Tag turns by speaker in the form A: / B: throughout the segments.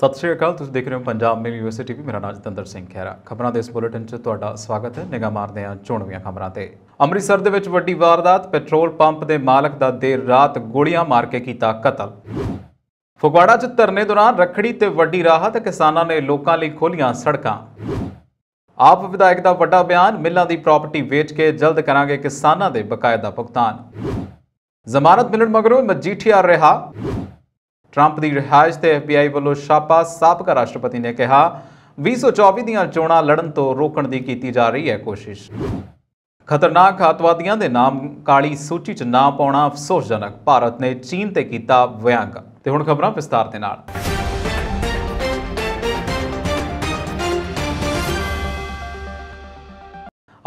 A: ਸਤਿ ਸ਼੍ਰੀ ਅਕਾਲ ਤੁਸੀਂ ਦੇਖ ਰਹੇ ਹੋ ਪੰਜਾਬ ਮੇਂ ਯੂਨੀਵਰਸਿਟੀ ਵੀ ਮੇਰਾ ਨਾਮ ਜਤਿੰਦਰ ਸਿੰਘ ਖੈਰਾ ਖਬਰਾਂ ਦੇ ਇਸ ਬੁਲੇਟਿਨ 'ਚ ਤੁਹਾਡਾ ਸਵਾਗਤ ਹੈ ਨਿਗਾਹ ਮਾਰਦੇ ਹਾਂ ਚੋਣਵੀਆਂ ਖਬਰਾਂ ਤੇ ਅੰਮ੍ਰਿਤਸਰ ਦੇ ਵਿੱਚ ਵੱਡੀ ਵਾਰਦਾਤ ਪੈਟਰੋਲ ਪੰਪ ਦੇ ਮਾਲਕ ਦਾ ਦੇਰ ਰਾਤ ਗੋਲੀਆਂ ਮਾਰ ਕੇ ਕੀਤਾ ਕਤਲ ਫਗਵਾੜਾ 'ਚ ਧਰਨੇ ਦੌਰਾਨ ਰਖੜੀ ਤੇ ਵੱਡੀ ਰਾਹਤ ਕਿਸਾਨਾਂ ਨੇ ਲੋਕਾਂ ਲਈ ਖੋਲੀਆਂ ਸੜਕਾਂ ਆਪ ਵਿਧਾਇਕ ਦਾ ਵੱਡਾ ਬਿਆਨ ਮਿੱਲਾਂ ਦੀ ਪ੍ਰਾਪਰਟੀ ਵੇਚ ਕੇ ਜਲਦ ਕਰਾਂਗੇ ਕਿਸਾਨਾਂ ਦੇ ਬਕਾਇਦਾ ਭੁਗਤਾਨ ਜ਼ਮਾਨਤ ਮਿਲਣ ਮਗਰੋਂ ਮਜੀਠੀਆ ਰਿਹਾ ਟਰੰਪ ਦੀ ਰਿਹਾਇਸ਼ ਤੇ ਐਫਬੀਆਈ ਵੱਲੋਂ ਛਾਪਾ ਸਾਬਕਾ ਰਾਸ਼ਟਰਪਤੀ ਨੇ ਕਿਹਾ 2024 ਦੀਆਂ ਚੋਣਾਂ ਲੜਨ ਤੋਂ ਰੋਕਣ ਦੀ ਕੀਤੀ ਜਾ ਰਹੀ ਹੈ ਕੋਸ਼ਿਸ਼ ਖਤਰਨਾਕ ਆਤਵਾਦੀਆਂ ਦੇ ਨਾਮ ਕਾਲੀ ਸੂਚੀ 'ਚ ਨਾ ਪਾਉਣਾ ਅਫਸੋਸਜਨਕ ਭਾਰਤ ਨੇ ਚੀਨ ਤੇ ਕੀਤਾ ਵਿਅੰਗ ਤੇ ਹੁਣ ਖਬਰਾਂ ਵਿਸਤਾਰ ਦੇ ਨਾਲ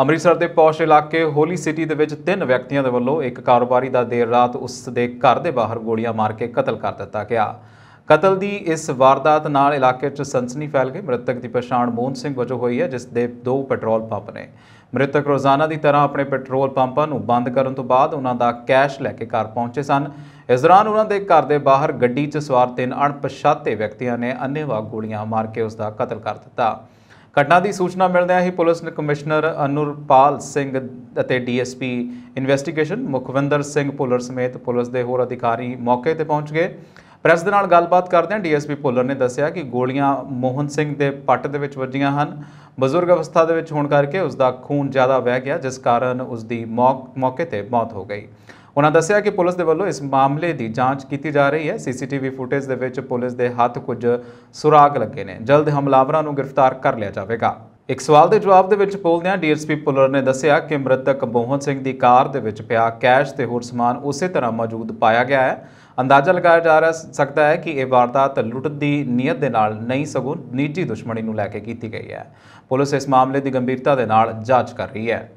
A: ਅੰਮ੍ਰਿਤਸਰ ਦੇ ਪੌਸ਼ ਇਲਾਕੇ ਹੋਲੀ ਸਿਟੀ ਦੇ ਵਿੱਚ ਤਿੰਨ ਵਿਅਕਤੀਆਂ ਦੇ ਵੱਲੋਂ ਇੱਕ ਕਾਰੋਬਾਰੀ ਦਾ ਦੇਰ ਰਾਤ ਉਸ ਦੇ ਘਰ ਦੇ ਬਾਹਰ ਗੋਲੀਆਂ ਮਾਰ ਕੇ ਕਤਲ ਕਰ ਦਿੱਤਾ ਗਿਆ ਕਤਲ ਦੀ ਇਸ ਵਾਰਦਾਤ ਨਾਲ ਇਲਾਕੇ 'ਚ ਸਨਸਨੀ ਫੈਲ ਗਈ ਮ੍ਰਿਤਕ ਦੀ ਪਛਾਣ ਮੋਹਨ ਸਿੰਘ ਵਜੋਂ ਹੋਈ ਹੈ ਜਿਸ ਦੇ ਦੋ ਪੈਟਰੋਲ ਪੰਪ ਨੇ ਮ੍ਰਿਤਕ ਰੋਜ਼ਾਨਾ ਦੀ ਤਰ੍ਹਾਂ ਆਪਣੇ ਪੈਟਰੋਲ ਪੰਪਾਂ ਨੂੰ ਬੰਦ ਕਰਨ ਤੋਂ ਬਾਅਦ ਉਹਨਾਂ ਦਾ ਕੈਸ਼ ਲੈ ਕੇ ਘਰ ਪਹੁੰਚੇ ਸਨ ਇਸ ਦੌਰਾਨ ਉਹਨਾਂ ਦੇ ਘਰ ਦੇ ਬਾਹਰ ਗੱਡੀ 'ਚ ਸਵਾਰ ਤਿੰਨ ਅਣਪਛਾਤੇ ਵਿਅਕਤੀਆਂ ਨੇ ਅੰਨ੍ਹੇਵਾਹ ਗੋਲੀਆਂ ਮਾਰ ਕੇ ਉਸ ਦਾ ਕਤਲ ਕਰ ਦਿੱਤਾ ਘਟਨਾ ਦੀ ਸੂਚਨਾ ਮਿਲਦਿਆਂ ਹੀ ਪੁਲਿਸ ਕਮਿਸ਼ਨਰ ਅਨੁਰਪਾਲ ਸਿੰਘ ਅਤੇ ਡੀਐਸਪੀ ਇਨਵੈਸਟੀਗੇਸ਼ਨ ਮੁਖਵਿੰਦਰ ਸਿੰਘ ਪੁਲਰ ਸਮੇਤ ਪੁਲਿਸ ਦੇ ਹੋਰ ਅਧਿਕਾਰੀ ਮੌਕੇ ਤੇ ਪਹੁੰਚ ਗਏ ਪ੍ਰੈਸ ਦੇ ਨਾਲ ਗੱਲਬਾਤ ਕਰਦਿਆਂ ਡੀਐਸਪੀ ਪੁਲਰ ਨੇ ਦੱਸਿਆ ਕਿ ਗੋਲੀਆਂ ਮੋਹਨ ਸਿੰਘ ਦੇ ਪੱਟ ਦੇ ਵਿੱਚ ਵੱਜੀਆਂ ਹਨ ਬਜ਼ੁਰਗ ਅਵਸਥਾ ਦੇ ਵਿੱਚ ਹੋਣ ਕਰਕੇ ਉਸ ਦਾ ਖੂਨ ਜ਼ਿਆਦਾ ਵਹਿ ਗਿਆ ਜਿਸ ਕਾਰਨ ਉਸ ਦੀ ਮੌਕੇ ਤੇ ਮੌਤ ਹੋ ਗਈ ਉਹਨਾਂ ਦੱਸਿਆ ਕਿ ਪੁਲਿਸ ਦੇ ਵੱਲੋਂ ਇਸ ਮਾਮਲੇ ਦੀ ਜਾਂਚ ਕੀਤੀ ਜਾ ਰਹੀ ਹੈ ਸੀਸੀਟੀਵੀ ਫੁਟੇਜ ਦੇ ਵਿੱਚ ਪੁਲਿਸ ਦੇ ਹੱਥ ਕੁਝ ਸੁਰਾਗ ਲੱਗੇ ਨੇ ਜਲਦ ਹਮਲਾਵਰਾਂ ਨੂੰ ਗ੍ਰਿਫਤਾਰ ਕਰ ਲਿਆ ਜਾਵੇਗਾ ਇੱਕ ਸਵਾਲ ਦੇ ਜਵਾਬ ਦੇ ਵਿੱਚ ਬੋਲਦਿਆਂ ਡੀਐਸਪੀ ਪੁਲਰ ਨੇ ਦੱਸਿਆ ਕਿ ਮ੍ਰਿਤਕ ਬੋਹਨ ਸਿੰਘ ਦੀ ਕਾਰ ਦੇ ਵਿੱਚ ਪਿਆ ਕੈਸ਼ ਤੇ ਹੋਰ ਸਮਾਨ ਉਸੇ ਤਰ੍ਹਾਂ ਮੌਜੂਦ ਪਾਇਆ ਗਿਆ ਹੈ ਅੰਦਾਜ਼ਾ ਲਗਾਇਆ ਜਾ ਰਿਹਾ ਸਕਦਾ ਹੈ ਕਿ ਇਹ ਵਾਰਦਾਤ ਲੁੱਟ ਦੀ ਨੀਅਤ ਦੇ ਨਾਲ ਨਹੀਂ ਸਗੋਂ ਨਿੱਜੀ ਦੁਸ਼ਮਣੀ ਨੂੰ ਲੈ ਕੇ ਕੀਤੀ ਗਈ ਹੈ ਪੁਲਿਸ ਇਸ ਮਾਮਲੇ ਦੀ ਗੰਭੀਰਤਾ ਦੇ ਨਾਲ ਜਾਂਚ ਕਰ ਰਹੀ ਹੈ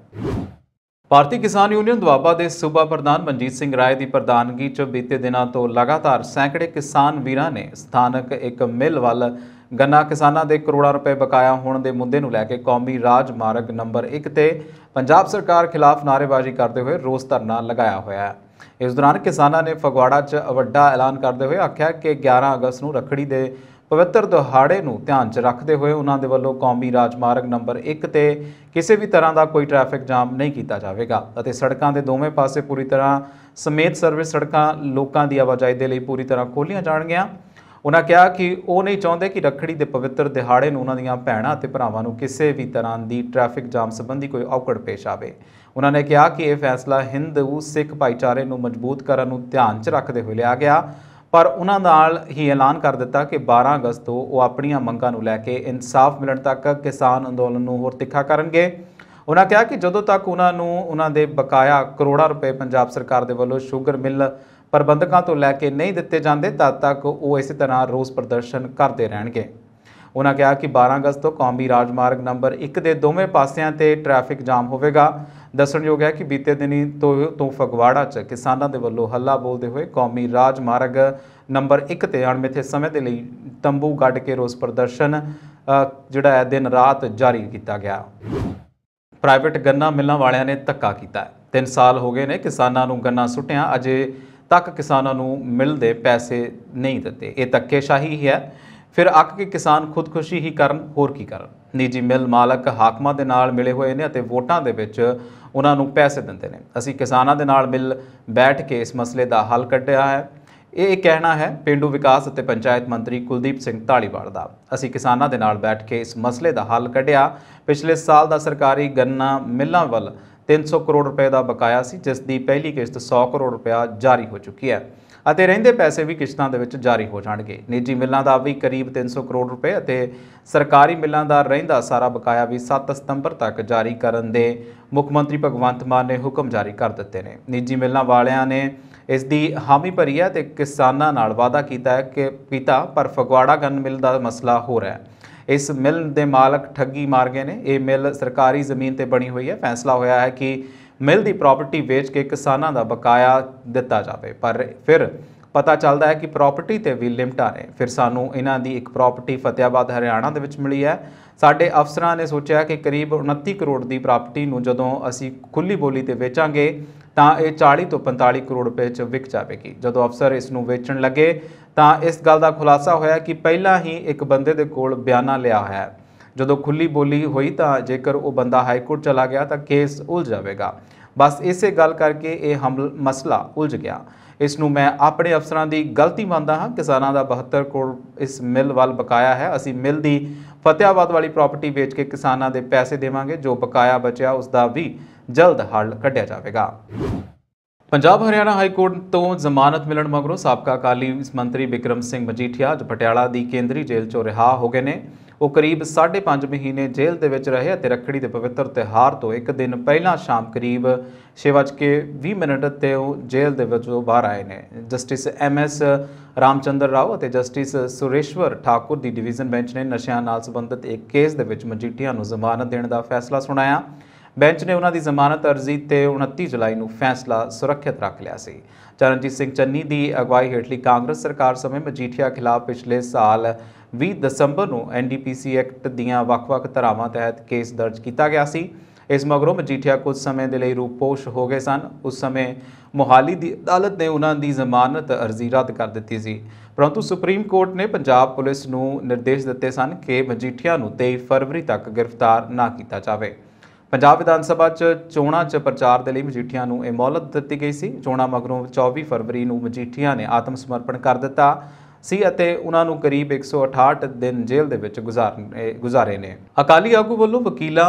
A: ਭਾਰਤੀ ਕਿਸਾਨ ਯੂਨੀਅਨ ਦੁਆਬਾ ਦੇ ਸੂਬਾ ਪ੍ਰਧਾਨ ਮਨਜੀਤ ਸਿੰਘ ਰਾਏ ਦੀ ਪ੍ਰਧਾਨਗੀ 'ਚ ਬੀਤੇ ਦਿਨਾਂ ਤੋਂ ਲਗਾਤਾਰ ਸੈਂਕੜੇ ਕਿਸਾਨ ਵੀਰਾਂ ਨੇ ਸਥਾਨਕ ਇੱਕ ਮਿਲ ਵੱਲ ਗੰਨਾ ਕਿਸਾਨਾਂ ਦੇ ਕਰੋੜਾਂ ਰੁਪਏ ਬਕਾਇਆ ਹੋਣ ਦੇ ਮੁੱਦੇ ਨੂੰ ਲੈ ਕੇ ਕੌਮੀ ਰਾਜ ਮਾਰਗ ਨੰਬਰ 1 ਤੇ ਪੰਜਾਬ ਸਰਕਾਰ ਖਿਲਾਫ ਨਾਰੇਬਾਜ਼ੀ ਕਰਦੇ ਹੋਏ ਰੋਸ ਧਰਨਾ ਲਗਾਇਆ ਹੋਇਆ ਹੈ ਇਸ ਦੌਰਾਨ ਕਿਸਾਨਾਂ ਨੇ ਫਗਵਾੜਾ 'ਚ ਵੱਡਾ ਐਲਾਨ ਕਰਦੇ ਹੋਏ ਆਖਿਆ ਕਿ 11 ਅਗਸਤ ਨੂੰ ਰਖੜੀ ਦੇ ਪਵਿੱਤਰ ਦਿਹਾੜੇ ਨੂੰ ਧਿਆਨ 'ਚ ਰੱਖਦੇ ਹੋਏ ਉਹਨਾਂ ਦੇ ਵੱਲੋਂ ਕੌਮੀ ਰਾਜਮਾਰਗ ਨੰਬਰ 1 ਤੇ ਕਿਸੇ ਵੀ ਤਰ੍ਹਾਂ ਦਾ ਕੋਈ ਟ੍ਰੈਫਿਕ ਜਾਮ ਨਹੀਂ ਕੀਤਾ ਜਾਵੇਗਾ ਅਤੇ ਸੜਕਾਂ ਦੇ ਦੋਵੇਂ ਪਾਸੇ ਪੂਰੀ ਤਰ੍ਹਾਂ ਸਮੇਤ ਸਰਵਿਸ ਸੜਕਾਂ ਲੋਕਾਂ ਦੀ ਆਵਾਜਾਈ ਦੇ ਲਈ ਪੂਰੀ ਤਰ੍ਹਾਂ ਖੋਲੀਆਂ ਜਾਣਗੀਆਂ ਉਹਨਾਂ ਕਿਹਾ ਕਿ ਉਹ ਨਹੀਂ ਚਾਹੁੰਦੇ ਕਿ ਰੱਖੜੀ ਦੇ ਪਵਿੱਤਰ ਦਿਹਾੜੇ ਨੂੰ ਉਹਨਾਂ ਦੀਆਂ ਭੈਣਾਂ ਅਤੇ ਭਰਾਵਾਂ ਨੂੰ ਕਿਸੇ ਵੀ ਤਰ੍ਹਾਂ ਦੀ ਟ੍ਰੈਫਿਕ ਜਾਮ ਸੰਬੰਧੀ ਕੋਈ ਔਕੜ ਪੇਸ਼ ਆਵੇ ਉਹਨਾਂ ਨੇ ਕਿਹਾ ਕਿ ਇਹ ਫੈਸਲਾ ਹਿੰਦੂ ਸਿੱਖ ਭਾਈਚਾਰੇ ਨੂੰ ਮਜ਼ਬੂਤ ਕਰਨ ਨੂੰ ਧਿਆਨ 'ਚ ਰੱਖਦੇ ਹੋਏ ਲਿਆ ਗਿਆ ਪਰ ਉਹਨਾਂ ਨਾਲ ਹੀ ਐਲਾਨ ਕਰ ਦਿੱਤਾ ਕਿ 12 ਅਗਸਤ ਤੋਂ ਉਹ ਆਪਣੀਆਂ ਮੰਗਾਂ ਨੂੰ ਲੈ ਕੇ ਇਨਸਾਫ ਮਿਲਣ ਤੱਕ ਕਿਸਾਨ ਅੰਦੋਲਨ ਨੂੰ ਹੋਰ ਤਿੱਖਾ ਕਰਨਗੇ ਉਹਨਾਂ ਕਿਹਾ ਕਿ ਜਦੋਂ ਤੱਕ ਉਹਨਾਂ ਨੂੰ ਉਹਨਾਂ ਦੇ ਬਕਾਇਆ ਕਰੋੜਾਂ ਰੁਪਏ ਪੰਜਾਬ ਸਰਕਾਰ ਦੇ ਵੱਲੋਂ ਸ਼ੂਗਰ ਮਿਲ ਪ੍ਰਬੰਧਕਾਂ ਤੋਂ ਲੈ ਕੇ ਨਹੀਂ ਦਿੱਤੇ ਜਾਂਦੇ ਤਦ ਤੱਕ ਉਹ ਇਸੇ ਤਰ੍ਹਾਂ ਰੋਸ ਪ੍ਰਦਰਸ਼ਨ ਕਰਦੇ ਰਹਿਣਗੇ ਉਹਨਾਂ ਕਿਹਾ ਕਿ 12 ਅਗਸਤ ਤੋਂ ਕੌਮੀ ਰਾਜਮਾਰਗ ਨੰਬਰ 1 ਦੇ ਦੋਵੇਂ ਪਾਸਿਆਂ ਤੇ ਟ੍ਰੈਫਿਕ ਜਾਮ ਹੋਵੇਗਾ ਦੱਸਣਯੋਗ ਹੈ ਕਿ ਬੀਤੇ ਦਿਨੀ ਤੋਂ ਤੋਂ ਫਗਵਾੜਾ 'ਚ ਕਿਸਾਨਾਂ ਦੇ ਵੱਲੋਂ ਹੱਲਾ ਬੋਲਦੇ ਹੋਏ ਕੌਮੀ ਰਾਜਮਾਰਗ ਨੰਬਰ 1 ਤੇ ਅਣਮਿੱਥੇ ਸਮੇਂ ਦੇ ਲਈ ਤੰਬੂ ਗੱਡ ਕੇ ਰੋਸ ਪ੍ਰਦਰਸ਼ਨ ਜਿਹੜਾ ਹੈ ਦਿਨ ਰਾਤ ਜਾਰੀ ਕੀਤਾ ਗਿਆ ਪ੍ਰਾਈਵੇਟ ਗੰਨਾ ਮਿਲਣ ਵਾਲਿਆਂ ਨੇ ਧੱਕਾ ਕੀਤਾ 3 ਸਾਲ ਹੋ ਗਏ ਨੇ ਕਿਸਾਨਾਂ ਨੂੰ ਗੰਨਾ ਸੁੱਟਿਆ ਅਜੇ ਤੱਕ ਕਿਸਾਨਾਂ ਨੂੰ ਮਿਲਦੇ ਪੈਸੇ ਨਹੀਂ ਦਿੱਤੇ ਇਹ ਧੱਕੇਸ਼ਾਹੀ ਹੈ ਫਿਰ ਅੱਕ ਕੇ ਕਿਸਾਨ ਖੁਦਕੁਸ਼ੀ ਹੀ ਕਰਨ ਹੋਰ ਕੀ ਕਰਨ ਨਿੱਜੀ ਮਿਲ ਮਾਲਕ ਹਾਕਮਾਂ ਦੇ ਨਾਲ ਮਿਲੇ ਹੋਏ ਨੇ ਅਤੇ ਵੋਟਾਂ ਦੇ ਵਿੱਚ ਉਹਨਾਂ ਨੂੰ ਪੈਸੇ ਦਿੰਦੇ ਨੇ ਅਸੀਂ ਕਿਸਾਨਾਂ ਦੇ ਨਾਲ ਮਿਲ ਬੈਠ ਕੇ ਇਸ ਮਸਲੇ ਦਾ ਹੱਲ ਕੱਢਿਆ ਹੈ ਇਹ ਕਹਿਣਾ ਹੈ ਪਿੰਡੂ ਵਿਕਾਸ ਅਤੇ ਪੰਚਾਇਤ ਮੰਤਰੀ ਕੁਲਦੀਪ ਸਿੰਘ ਢਾਲੀਵਾਲ ਦਾ ਅਸੀਂ ਕਿਸਾਨਾਂ ਦੇ ਨਾਲ ਬੈਠ ਕੇ ਇਸ ਮਸਲੇ ਦਾ ਹੱਲ ਕੱਢਿਆ ਪਿਛਲੇ ਸਾਲ ਦਾ ਸਰਕਾਰੀ ਗੰਨਾ ਮਿਲਾਂ ਵੱਲ 300 ਕਰੋੜ ਰੁਪਏ ਦਾ ਬਕਾਇਆ ਸੀ ਜਿਸ ਦੀ ਪਹਿਲੀ ਕਿਸ਼ਤ 100 ਕਰੋੜ ਰੁਪਿਆ ਜਾਰੀ ਹੋ ਚੁੱਕੀ ਹੈ ਅਤੇ ਰਹਿੰਦੇ ਪੈਸੇ ਵੀ ਕਿਸ਼ਤਾਂ ਦੇ ਵਿੱਚ ਜਾਰੀ ਹੋ ਜਾਣਗੇ ਨਿੱਜੀ ਮਿੱਲਾਂ ਦਾ ਵੀ ਕਰੀਬ 300 ਕਰੋੜ ਰੁਪਏ ਅਤੇ ਸਰਕਾਰੀ ਮਿੱਲਾਂ ਦਾ ਰਹਿੰਦਾ ਸਾਰਾ ਬਕਾਇਆ ਵੀ 7 ਸਤੰਬਰ ਤੱਕ ਜਾਰੀ ਕਰਨ ਦੇ ਮੁੱਖ ਮੰਤਰੀ ਭਗਵੰਤ ਮਾਨ ਨੇ ਹੁਕਮ ਜਾਰੀ ਕਰ ਦਿੱਤੇ ਨੇ ਨਿੱਜੀ ਮਿੱਲਾਂ ਵਾਲਿਆਂ ਨੇ ਇਸ ਦੀ ਹਾਮੀ ਭਰੀ ਹੈ ਤੇ ਕਿਸਾਨਾਂ ਨਾਲ ਵਾਅਦਾ ਕੀਤਾ ਹੈ ਕਿ ਪੀਤਾ ਪਰ ਫਗਵਾੜਾ ਗਨ ਮਿਲ ਦਾ ਮਸਲਾ ਹੋ ਰਿਹਾ ਹੈ ਇਸ ਮਿੱਲ ਦੇ ਮਾਲਕ ਠੱਗੀ ਮਾਰ ਗਏ ਨੇ ਇਹ ਮਿਲ ਸਰਕਾਰੀ ਜ਼ਮੀਨ ਤੇ ਬਣੀ ਹੋਈ ਹੈ ਫੈਸਲਾ ਹੋਇਆ ਹੈ ਕਿ ਮਿਲ ਦੀ ਪ੍ਰਾਪਰਟੀ ਵੇਚ ਕੇ ਕਿਸਾਨਾਂ ਦਾ ਬਕਾਇਆ ਦਿੱਤਾ ਜਾਵੇ ਪਰ ਫਿਰ ਪਤਾ ਚੱਲਦਾ ਹੈ ਕਿ ਪ੍ਰਾਪਰਟੀ ਤੇ ਵੀ ਲਿਮਟ ਆ ਰਹੇ ਫਿਰ ਸਾਨੂੰ ਇਹਨਾਂ ਦੀ ਇੱਕ ਪ੍ਰਾਪਰਟੀ ਫਤਿਆਬਾਦ ਹਰਿਆਣਾ ਦੇ ਵਿੱਚ ਮਿਲੀ ਹੈ ਸਾਡੇ ਅਫਸਰਾਂ ਨੇ ਸੋਚਿਆ ਕਿ ਕਰੀਬ 29 ਕਰੋੜ ਦੀ ਪ੍ਰਾਪਰਟੀ ਨੂੰ ਜਦੋਂ ਅਸੀਂ ਖੁੱਲੀ ਬੋਲੀ ਤੇ ਵੇਚਾਂਗੇ ਤਾਂ ਇਹ 40 ਤੋਂ 45 ਕਰੋੜ ਰੁਪਏ ਚ ਵਿਕ ਜਾਵੇਗੀ ਜਦੋਂ ਅਫਸਰ ਇਸ ਨੂੰ ਵੇਚਣ ਲੱਗੇ ਤਾਂ ਇਸ ਗੱਲ ਦਾ ਖੁਲਾਸਾ ਹੋਇਆ ਕਿ ਪਹਿਲਾਂ ਹੀ ਇੱਕ ਬੰਦੇ ਦੇ ਕੋਲ ਬਿਆਨਾ ਲਿਆ ਹੋਇਆ ਹੈ ਜਦੋਂ ਖੁੱਲੀ ਬੋਲੀ ਹੋਈ ਤਾਂ ਜੇਕਰ ਉਹ ਬੰਦਾ ਹਾਈ ਕੋਰਟ ਚਲਾ ਗਿਆ ਤਾਂ ਕੇਸ ਉਲਝ ਜਾਵੇਗਾ ਬਸ ਇਸੇ ਗੱਲ ਕਰਕੇ ਇਹ ਹਮਲ ਮਸਲਾ ਉਲਝ ਗਿਆ ਇਸ ਨੂੰ ਮੈਂ ਆਪਣੇ ਅਫਸਰਾਂ ਦੀ ਗਲਤੀ ਮੰਨਦਾ ਹਾਂ ਕਿਸਾਨਾਂ ਦਾ 72 ਕਰੋੜ ਇਸ ਮਿਲ ਵੱਲ ਬਕਾਇਆ ਹੈ ਅਸੀਂ ਮਿਲ ਦੀ ਫਤਿਆਬਾਦ ਵਾਲੀ ਪ੍ਰਾਪਰਟੀ ਵੇਚ ਕੇ ਕਿਸਾਨਾਂ ਦੇ ਪੈਸੇ ਦੇਵਾਂਗੇ ਜੋ ਬਕਾਇਆ ਬਚਿਆ ਉਸ ਦਾ ਵੀ ਜਲਦ ਹੱਲ ਕੱਢਿਆ ਜਾਵੇਗਾ ਪੰਜਾਬ ਹਰਿਆਣਾ ਹਾਈ ਕੋਰਟ ਤੋਂ ਜ਼ਮਾਨਤ ਮਿਲਣ ਮਗਰੋਂ ਸਾਬਕਾ ਅਕਾਲੀ ਮੰਤਰੀ ਵਿਕਰਮ ਸਿੰਘ ਮਜੀਠੀਆ ਜੋ ਪਟਿਆਲਾ ਦੀ ਕੇਂਦਰੀ ਜੇਲ੍ਹ ਚੋਂ ਰਿਹਾ ਹੋ ਗਏ ਨੇ ਉਹ ਕਰੀਬ 5.5 ਮਹੀਨੇ ਜੇਲ੍ਹ ਦੇ ਵਿੱਚ ਰਹੇ ਅਤੇ ਰੱਖੜੀ ਦੇ ਪਵਿੱਤਰ ਤਿਹਾਰ ਤੋਂ ਇੱਕ ਦਿਨ ਪਹਿਲਾਂ ਸ਼ਾਮ ਕਰੀਬ 6:20 ਮਿੰਟ ਤੇ ਉਹ ਜੇਲ੍ਹ ਦੇ ਵਿੱਚੋਂ ਬਾਹਰ ਆਏ ਨੇ justice M S Ramchandra Rao ਅਤੇ ਜਸਟਿਸ ਸੁਰੇਸ਼ਵਰ ਠਾਕੁਰ ਦੀ ਡਿਵੀਜ਼ਨ ਬੈਂਚ ਨੇ ਨਸ਼ਿਆਂ ਨਾਲ ਸੰਬੰਧਿਤ ਇੱਕ ਕੇਸ ਦੇ ਵਿੱਚ ਮਜੀਠੀਆਂ ਨੂੰ ਜ਼ਮਾਨਤ ਦੇਣ ਦਾ ਫੈਸਲਾ ਸੁਣਾਇਆ ਬੈਂਚ ਨੇ ਉਹਨਾਂ ਦੀ ਜ਼ਮਾਨਤ ਅਰਜ਼ੀ ਤੇ 29 ਜੁਲਾਈ ਨੂੰ ਫੈਸਲਾ ਸੁਰੱਖਿਅਤ ਰੱਖ ਲਿਆ ਸੀ ਚਰਨਜੀਤ ਸਿੰਘ ਚੰਨੀ ਦੀ ਅਗਵਾਈ ਹੇਠਲੀ ਕਾਂਗਰਸ ਸਰਕਾਰ ਸਮੇਂ ਮਜੀਠੀਆ ਖਿਲਾਫ ਪਿਛਲੇ ਸਾਲ 20 ਦਸੰਬਰ ਨੂੰ ਐਨਡੀਪੀਸੀ ਐਕਟ ਦੀਆਂ ਵੱਖ-ਵੱਖ ਧਾਰਾਵਾਂ ਤਹਿਤ ਕੇਸ ਦਰਜ ਕੀਤਾ ਗਿਆ ਸੀ ਇਸ ਮਗਰੋਂ ਮਜੀਠੀਆ ਕੁਝ ਸਮੇਂ ਦੇ ਲਈ ਰੂਪੋਸ਼ ਹੋ ਗਏ ਸਨ ਉਸ ਸਮੇਂ ਮੋਹਾਲੀ ਦੀ ਅਦਾਲਤ ਨੇ ਉਹਨਾਂ ਦੀ ਜ਼ਮਾਨਤ ਅਰਜ਼ੀ ਰੱਦ ਕਰ ਦਿੱਤੀ ਸੀ ਪਰੰਤੂ ਸੁਪਰੀਮ ਕੋਰਟ ਨੇ ਪੰਜਾਬ ਪੁਲਿਸ ਨੂੰ ਨਿਰਦੇਸ਼ ਦਿੱਤੇ ਸਨ ਕਿ ਮਜੀਠੀਆ ਨੂੰ 23 ਫਰਵਰੀ ਤੱਕ ਗ੍ਰਿਫਤਾਰ ਨਾ ਕੀਤਾ ਜਾਵੇ ਪੰਜਾਬ ਵਿਧਾਨ ਸਭਾ 'ਚ ਚੋਣਾਂ 'ਚ ਪ੍ਰਚਾਰ ਦੇ ਲਈ ਮਜੀਠੀਆ ਨੂੰ ਇਹ ਮੌਲਤ ਦਿੱਤੀ ਗਈ ਸੀ ਚੋਣਾਂ ਮਗਰੋਂ 24 ਫਰਵਰੀ ਨੂੰ ਮਜੀਠੀਆ ਨੇ ਆਤਮ ਸਮਰਪਣ ਕਰ ਦਿੱਤਾ ਸੀ ਅਤੇ ਉਹਨਾਂ ਨੂੰ ਕਰੀਬ 168 ਦਿਨ ਜੇਲ੍ਹ ਦੇ ਵਿੱਚ ਗੁਜ਼ਾਰੇ ਨੇ ਅਕਾਲੀ ਆਗੂ ਵੱਲੋਂ ਵਕੀਲਾਂ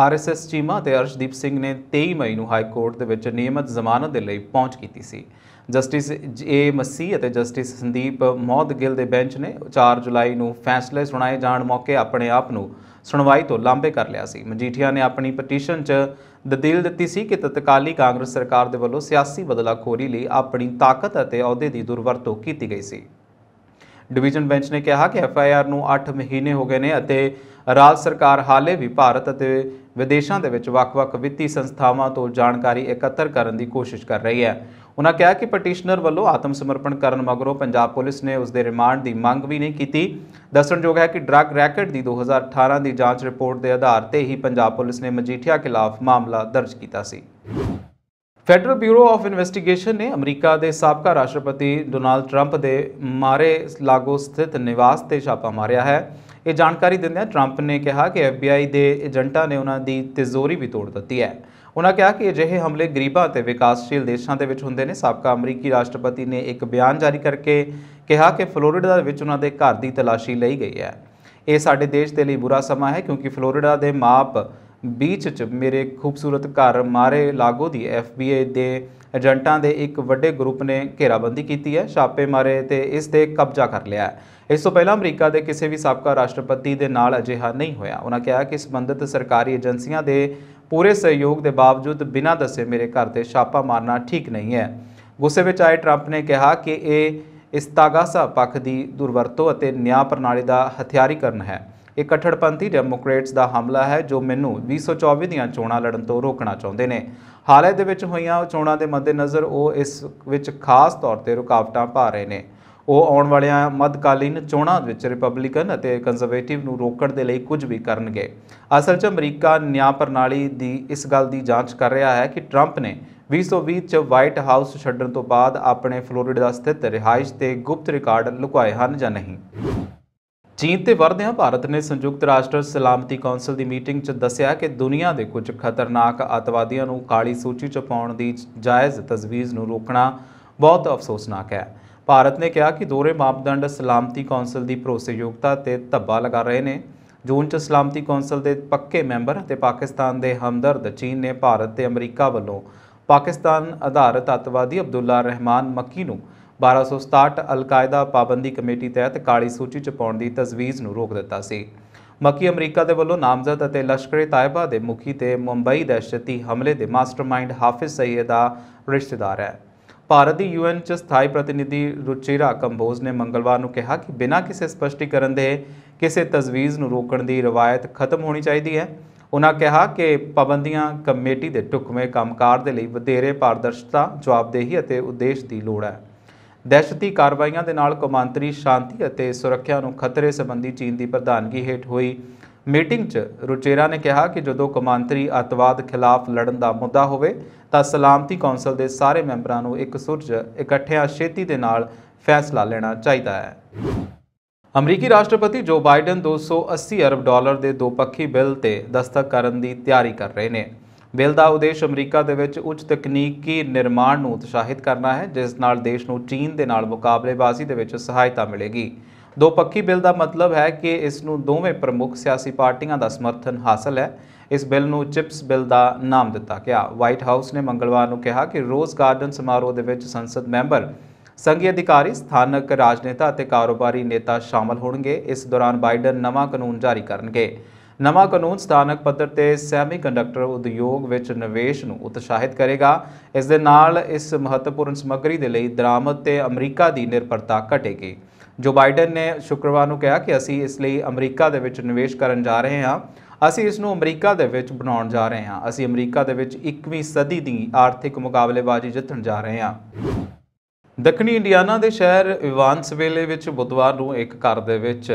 A: ਆਰਐਸਐਸ ਚੀਮਾ ਤੇ ਅਰਸ਼ਦੀਪ ਸਿੰਘ ਨੇ 23 ਮਈ ਨੂੰ ਹਾਈ ਕੋਰਟ ਦੇ ਵਿੱਚ ਨਿਯਮਤ ਜ਼ਮਾਨਤ ਦੇ ਲਈ ਪਹੁੰਚ ਕੀਤੀ ਸੀ ਜਸਟਿਸ ਏ ਮਸੀ ਅਤੇ ਜਸਟਿਸ ਸੰਦੀਪ ਮੌਦਗਿਲ ਦੇ ਬੈਂਚ ਨੇ 4 ਜੁਲਾਈ ਨੂੰ ਫੈਸਲੇ ਸੁਣਾਏ ਜਾਣ ਮੌਕੇ ਆਪਣੇ ਆਪ ਨੂੰ ਸੁਣਵਾਈ ਤੋਂ ਲਾਂਬੇ ਕਰ ਲਿਆ ਸੀ ਮਜੀਠੀਆ ਨੇ ਆਪਣੀ ਪਟੀਸ਼ਨ 'ਚ ਦਲੀਲ ਦਿੱਤੀ ਸੀ ਕਿ ਤਤਕਾਲੀ ਕਾਂਗਰਸ ਸਰਕਾਰ ਦੇ ਵੱਲੋਂ ਸਿਆਸੀ ਬਦਲਾਖੋਰੀ ਲਈ ਆਪਣੀ ਤਾਕਤ ਅਤੇ ਅਹੁਦੇ ਦੀ ਦੁਰਵਰਤੋਂ ਕੀਤੀ ਗਈ ਸੀ ਡਿਵੀਜ਼ਨ ਬੈਂਚ ਨੇ ਕਿਹਾ ਕਿ ਐਫ ਆਈ ਆਰ ਨੂੰ 8 ਮਹੀਨੇ ਹੋ ਗਏ ਨੇ ਅਤੇ ਰਾਜ ਸਰਕਾਰ ਹਾਲੇ ਵੀ ਭਾਰਤ ਅਤੇ ਵਿਦੇਸ਼ਾਂ ਦੇ ਵਿੱਚ ਵੱਖ-ਵੱਖ ਵਿੱਤੀ ਸੰਸਥਾਵਾਂ ਤੋਂ ਜਾਣਕਾਰੀ ਇਕੱਤਰ ਕਰਨ ਦੀ ਕੋਸ਼ਿਸ਼ ਕਰ ਰਹੀ ਹੈ ਉਹਨਾਂ ਕਿਹਾ ਕਿ ਪਟੀਸ਼ਨਰ ਵੱਲੋਂ ਆਤਮ ਸਮਰਪਣ ਕਰਨ ਮਗਰੋਂ ਪੰਜਾਬ ਪੁਲਿਸ ਨੇ ਉਸ ਦੇ ਰਿਮਾਂਡ ਦੀ ਮੰਗ ਵੀ ਨਹੀਂ ਕੀਤੀ ਦੱਸਣਯੋਗ ਹੈ ਕਿ ਡਰੱਗ ਰੈਕਟ ਦੀ 2018 ਦੀ ਜਾਂਚ ਰਿਪੋਰਟ ਦੇ ਆਧਾਰ ਤੇ ਹੀ ਪੰਜਾਬ ਪੁਲਿਸ ਨੇ ਮਜੀਠੀਆ ਖਿਲਾਫ ਮਾਮਲਾ ਦਰਜ ਕੀਤਾ ਸੀ ਫੈਡਰਲ ਬਿਊਰੋ ਆਫ ਇਨਵੈਸਟੀਗੇਸ਼ਨ ਨੇ ਅਮਰੀਕਾ ਦੇ ਸਾਬਕਾ ਰਾਸ਼ਟਰਪਤੀ ਡੋਨਾਲਡ ਟਰੰਪ ਦੇ ਮਾਰੇ ਲਾਗੋ ਸਥਿਤ ਨਿਵਾਸ ਤੇ ਛਾਪਾ ਮਾਰਿਆ ਹੈ ਇਹ ਜਾਣਕਾਰੀ ਦਿੰਦਿਆਂ ਟਰੰਪ ਨੇ ਕਿਹਾ ਕਿ ਐਫਬੀਆਈ ਦੇ ਏਜੰਟਾਂ ਨੇ ਉਹਨਾਂ ਦੀ ਤਿਜ਼ੋਰੀ ਵੀ ਤੋੜ ਦਿੱਤੀ ਹੈ ਉਹਨਾਂ ਕਿਹਾ ਕਿ ਅਜਿਹੇ ਹਮਲੇ ਗਰੀਬਾਂ ਤੇ ਵਿਕਾਸਸ਼ੀਲ ਦੇਸ਼ਾਂ ਦੇ ਵਿੱਚ ਹੁੰਦੇ ਨੇ ਸਾਬਕਾ ਅਮਰੀਕੀ ਰਾਸ਼ਟਰਪਤੀ ਨੇ ਇੱਕ ਬਿਆਨ ਜਾਰੀ ਕਰਕੇ ਕਿਹਾ ਕਿ ਫਲੋਰੀਡਾ ਵਿੱਚ ਉਹਨਾਂ ਦੇ ਘਰ ਦੀ ਤਲਾਸ਼ੀ ਲਈ ਗਈ ਹੈ ਇਹ ਸਾਡੇ ਦੇਸ਼ ਦੇ ਲਈ ਬੁਰਾ ਸਮਾਂ ਹੈ ਕਿਉਂਕਿ ਫਲੋਰੀਡਾ ਦੇ ਮਾਪ ਬੀਚ 'ਚ ਮੇਰੇ ਖੂਬਸੂਰਤ ਘਰ ਮਾਰੇ ਲਾਗੋ ਦੀ ਐਫਬੀਆਈ ਦੇ ਏਜੰਟਾਂ ਦੇ ਇੱਕ ਵੱਡੇ ਗਰੁੱਪ ਨੇ ਘੇਰਾਬੰਦੀ ਕੀਤੀ ਹੈ ਛਾਪੇ ਮਾਰੇ ਤੇ ਇਸ ਤੇ ਕਬਜ਼ਾ ਕਰ ਲਿਆ ਹੈ ਇਸ ਤੋਂ ਪਹਿਲਾਂ ਅਮਰੀਕਾ ਦੇ ਕਿਸੇ ਵੀ ਸਾਬਕਾ ਰਾਸ਼ਟਰਪਤੀ ਦੇ ਨਾਲ ਅਜਿਹਾ ਨਹੀਂ ਹੋਇਆ ਉਹਨਾਂ ਕਿਹਾ ਕਿ ਸੰਬੰਧਿਤ ਸਰਕਾਰੀ ਏਜੰਸੀਆਂ ਦੇ ਪੂਰੇ ਸਹਿਯੋਗ ਦੇ ਬਾਵਜੂਦ ਬਿਨਾਂ ਦੱਸੇ ਮੇਰੇ ਘਰ ਤੇ ਛਾਪਾ ਮਾਰਨਾ ਠੀਕ ਨਹੀਂ ਹੈ ਗੁੱਸੇ ਵਿੱਚ ਆਏ ਟਰੰਪ ਨੇ ਕਿਹਾ ਕਿ ਇਹ ਇਸ ਤਾਗਾਸਾ ਪੱਖ ਦੀ ਦੁਰਵਰਤੋਂ ਅਤੇ ਨਿਆਂ ਪ੍ਰਣਾਲੀ ਦਾ ਹਥਿਆਰੀਕਰਨ ਹੈ ਇਹ ਕਠੜਪੰਥੀ ਡੈਮੋਕ੍ਰੇਟਸ ਦਾ ਹਮਲਾ ਹੈ ਜੋ ਮੈਨੂੰ 2024 ਦੀਆਂ ਚੋਣਾਂ ਲੜਨ ਤੋਂ ਰੋਕਣਾ ਚਾਹੁੰਦੇ ਨੇ ਹਾਲੇ ਦੇ ਵਿੱਚ ਹੋਈਆਂ ਚੋਣਾਂ ਦੇ ਮੱਦੇਨਜ਼ਰ ਉਹ ਇਸ ਵਿੱਚ ਖਾਸ ਤੌਰ ਤੇ ਰੁਕਾਵਟਾਂ ਪਾ ਰਹੇ ਨੇ ਉਹ ਆਉਣ ਵਾਲੀਆਂ ਮੱਧਕਾਲੀਨ ਚੋਣਾਂ ਵਿੱਚ ਰਿਪਬਲਿਕਨ ਅਤੇ ਕੰਜ਼ਰਵੇਟਿਵ ਨੂੰ ਰੋਕਣ ਦੇ ਲਈ ਕੁਝ ਵੀ ਕਰਨਗੇ ਅਸਲ 'ਚ ਅਮਰੀਕਾ ਨਿਆਂ ਪ੍ਰਣਾਲੀ ਦੀ ਇਸ ਗੱਲ ਦੀ ਜਾਂਚ ਕਰ ਰਿਹਾ ਹੈ ਕਿ ਟਰੰਪ ਨੇ 2020 ਚ ਵਾਈਟ ਹਾਊਸ ਛੱਡਣ ਤੋਂ ਬਾਅਦ ਆਪਣੇ ਫਲੋਰੀਡਾ ਸਥਿਤ ਰਿਹਾਇਸ਼ ਤੇ ਗੁਪਤ ਰਿਕਾਰਡ ਲੁਕਾਏ ਹਨ ਜਾਂ ਨਹੀਂ ਚੀਨ ਤੇ ਵਰਦੇ ਭਾਰਤ ਨੇ ਸੰਯੁਕਤ ਰਾਸ਼ਟਰ ਸਲਾਮਤੀ ਕੌਂਸਲ ਦੀ ਮੀਟਿੰਗ 'ਚ ਦੱਸਿਆ ਕਿ ਦੁਨੀਆ ਦੇ ਕੁਝ ਖਤਰਨਾਕ ਅਤਵਾਦੀਆਂ ਨੂੰ ਕਾਲੀ ਸੂਚੀ 'ਚ ਪਾਉਣ ਦੀ ਜਾਇਜ਼ ਤਜਵੀਜ਼ ਨੂੰ ਰੋਕਣਾ ਬਹੁਤ ਅਫਸੋਸਨਾਕ ਹੈ ਭਾਰਤ ਨੇ ਕਿਹਾ ਕਿ ਦੋਰੇ ਮਾਪਦੰਡ ਸਲਾਮਤੀ ਕੌਂਸਲ ਦੀ ਭਰੋਸੇਯੋਗਤਾ ਤੇ ਧੱਬਾ ਲਗਾ ਰਹੇ ਨੇ ਜੂਨ 'ਚ ਸਲਾਮਤੀ ਕੌਂਸਲ ਦੇ ਪੱਕੇ ਮੈਂਬਰ ਅਤੇ ਪਾਕਿਸਤਾਨ ਦੇ ਹਮਦਰਦ ਚੀਨ ਨੇ ਭਾਰਤ ਤੇ ਅਮਰੀਕਾ ਵੱਲੋਂ ਪਾਕਿਸਤਾਨ ਆਧਾਰਿਤ ਅਤਵਾਦੀ ਅਬਦੁੱਲਾ ਰਹਿਮਾਨ ਮੱਕੀ ਨੂੰ 1267 ਅਲ-ਕਾਇਦਾ ਪਾਬੰਦੀ ਕਮੇਟੀ ਤਹਿਤ ਕਾਲੀ ਸੂਚੀ ਚ ਪਾਉਣ ਦੀ ਤਜਵੀਜ਼ ਨੂੰ ਰੋਕ ਦਿੱਤਾ ਸੀ ਮੱਕੀ ਅਮਰੀਕਾ ਦੇ ਵੱਲੋਂ ਨਾਮਜ਼ਦ ਅਤੇ ਲਸ਼ਕਰੇ ਤਾਇਬਾ ਦੇ ਮੁਖੀ ਤੇ ਮੁੰਬਈ ਦਹਿਸ਼ਤੀ ਹਮਲੇ ਦੇ ਮਾਸਟਰਮਾਈਂਡ ਹਾਫਿਜ਼ ਸਈਦ ਦਾ ਰਿਸ਼ਤੇਦਾਰ ਹੈ ਭਾਰਤ ਦੀ ਯੂਐਨ ਚ ਸਥਾਈ ਪ੍ਰਤੀਨਿਧੀ ਰੁਚੀਰਾ ਕੰਬੋਜ ਨੇ ਮੰਗਲਵਾਰ ਨੂੰ ਕਿਹਾ ਕਿ ਬਿਨਾਂ ਕਿਸੇ ਸਪਸ਼ਟੀਕਰਨ ਦੇ ਕਿਸੇ ਤਜਵੀਜ਼ ਨੂੰ ਰੋਕਣ ਦੀ ਰਵਾਇਤ ਖਤਮ ਹੋਣੀ ਚਾਹੀਦੀ ਹੈ ਉਹਨਾਂ ਕਿਹਾ ਕਿ ਪਾਬੰਦੀਆਂ ਕਮੇਟੀ ਦੇ ਟੁਕਵੇਂ ਕੰਮਕਾਰ ਦੇ ਲਈ ਵਧੇਰੇ ਪਾਰਦਰਸ਼ਤਾ ਜਵਾਬਦੇਹੀ ਅਤੇ ਉਦੇਸ਼ ਦੀ ਲੋੜ ਹੈ ਦਹਿਸ਼ਤੀ ਕਾਰਵਾਈਆਂ ਦੇ ਨਾਲ ਕਮਾਂਤਰੀ ਸ਼ਾਂਤੀ ਅਤੇ ਸੁਰੱਖਿਆ ਨੂੰ ਖਤਰੇ ਸੰਬੰਧੀ ਚੀਨ ਦੀ ਪ੍ਰਧਾਨਗੀ ਹੇਠ ਹੋਈ ਮੀਟਿੰਗ 'ਚ ਰੁਚੇਰਾ ਨੇ ਕਿਹਾ ਕਿ ਜਦੋਂ ਕਮਾਂਤਰੀ ਅਤਵਾਦ ਖਿਲਾਫ ਲੜਨ ਦਾ ਮੁੱਦਾ ਹੋਵੇ ਤਾਂ ਸਲਾਮਤੀ ਕੌਂਸਲ ਦੇ ਸਾਰੇ ਮੈਂਬਰਾਂ ਨੂੰ ਇੱਕ ਸੁਰਜ ਇਕੱਠਿਆਂ ਛੇਤੀ ਦੇ ਨਾਲ ਫੈਸਲਾ ਲੈਣਾ ਚਾਹੀਦਾ ਹੈ ਅਮਰੀਕੀ ਰਾਸ਼ਟਰਪਤੀ ਜੋ ਬਾਈਡਨ 280 ਅਰਬ ਡਾਲਰ ਦੇ ਦੋਪੱਖੀ ਬਿੱਲ ਤੇ ਦਸਤਖਤ ਕਰਨ ਦੀ ਤਿਆਰੀ ਕਰ ਰਹੇ ਨੇ ਬਿੱਲ ਦਾ ਉਦੇਸ਼ ਅਮਰੀਕਾ ਦੇ ਵਿੱਚ ਉੱਚ ਤਕਨੀਕੀ ਨਿਰਮਾਣ ਨੂੰ ਉਤਸ਼ਾਹਿਤ ਕਰਨਾ ਹੈ ਜਿਸ ਨਾਲ ਦੇਸ਼ ਨੂੰ ਚੀਨ ਦੇ ਨਾਲ ਮੁਕਾਬਲੇਬਾਜ਼ੀ ਦੇ ਵਿੱਚ ਸਹਾਇਤਾ ਮਿਲੇਗੀ ਦੋ ਪੱਖੀ ਬਿੱਲ ਦਾ ਮਤਲਬ ਹੈ ਕਿ ਇਸ ਨੂੰ ਦੋਵੇਂ ਪ੍ਰਮੁੱਖ ਸਿਆਸੀ ਪਾਰਟੀਆਂ ਦਾ ਸਮਰਥਨ ਹਾਸਲ ਹੈ ਇਸ ਬਿੱਲ ਨੂੰ ਚਿਪਸ ਬਿੱਲ ਦਾ ਨਾਮ ਦਿੱਤਾ ਗਿਆ ਵਾਈਟ ਹਾਊਸ ਨੇ ਮੰਗਲਵਾਰ ਨੂੰ ਕਿਹਾ ਕਿ ਰੋਜ਼ ਗਾਰਡਨ ਸਮਾਰੋਹ ਦੇ ਵਿੱਚ ਸੰਸਦ ਮੈਂਬਰ ਸੰਘੀ ਅਧਿਕਾਰੀ ਸਥਾਨਕ ਰਾਜਨੇਤਾ ਅਤੇ ਕਾਰੋਬਾਰੀ ਨੇਤਾ ਸ਼ਾਮਲ ਹੋਣਗੇ ਇਸ ਦੌਰਾਨ ਬਾਈਡਨ ਨਵਾਂ ਕਾਨੂੰਨ ਜਾਰੀ ਕਰਨਗੇ ਨਵਾਂ ਕਾਨੂੰਨ ਸਥਾਨਕ ਪੱਧਰ ਤੇ ਸੈਮੀਕੰਡਕਟਰ ਉਦਯੋਗ ਵਿੱਚ ਨਿਵੇਸ਼ ਨੂੰ ਉਤਸ਼ਾਹਿਤ ਕਰੇਗਾ ਇਸ ਦੇ ਨਾਲ ਇਸ ਮਹੱਤਵਪੂਰਨ ਸਮੱਗਰੀ ਦੇ ਲਈ ਦਰਾਮਦ ਤੇ ਅਮਰੀਕਾ ਦੀ ਨਿਰਭਰਤਾ ਘਟੇਗੀ ਜੋ ਬਾਈਡਨ ਨੇ ਸ਼ੁੱਕਰਵਾਰ ਨੂੰ ਕਿਹਾ ਕਿ ਅਸੀਂ ਇਸ ਲਈ ਅਮਰੀਕਾ ਦੇ ਵਿੱਚ ਨਿਵੇਸ਼ ਕਰਨ ਜਾ ਰਹੇ ਹਾਂ ਅਸੀਂ ਇਸ ਨੂੰ ਅਮਰੀਕਾ ਦੇ ਵਿੱਚ ਬਣਾਉਣ ਜਾ ਰਹੇ ਹਾਂ ਅਸੀਂ ਅਮਰੀਕਾ ਦੇ ਵਿੱਚ 21ਵੀਂ ਸਦੀ ਦੀ ਆਰਥਿਕ ਮੁਕਾਬਲੇਬਾਜ਼ੀ ਜਿੱਤਣ ਜਾ ਰਹੇ ਹਾਂ ਦੱਖਣੀ ਇੰਡੀਆਨਾ ਦੇ ਸ਼ਹਿਰ ਇਵਾਂਸਵੇਲੇ ਵਿੱਚ ਬੁੱਧਵਾਰ ਨੂੰ ਇੱਕ ਘਰ ਦੇ ਵਿੱਚ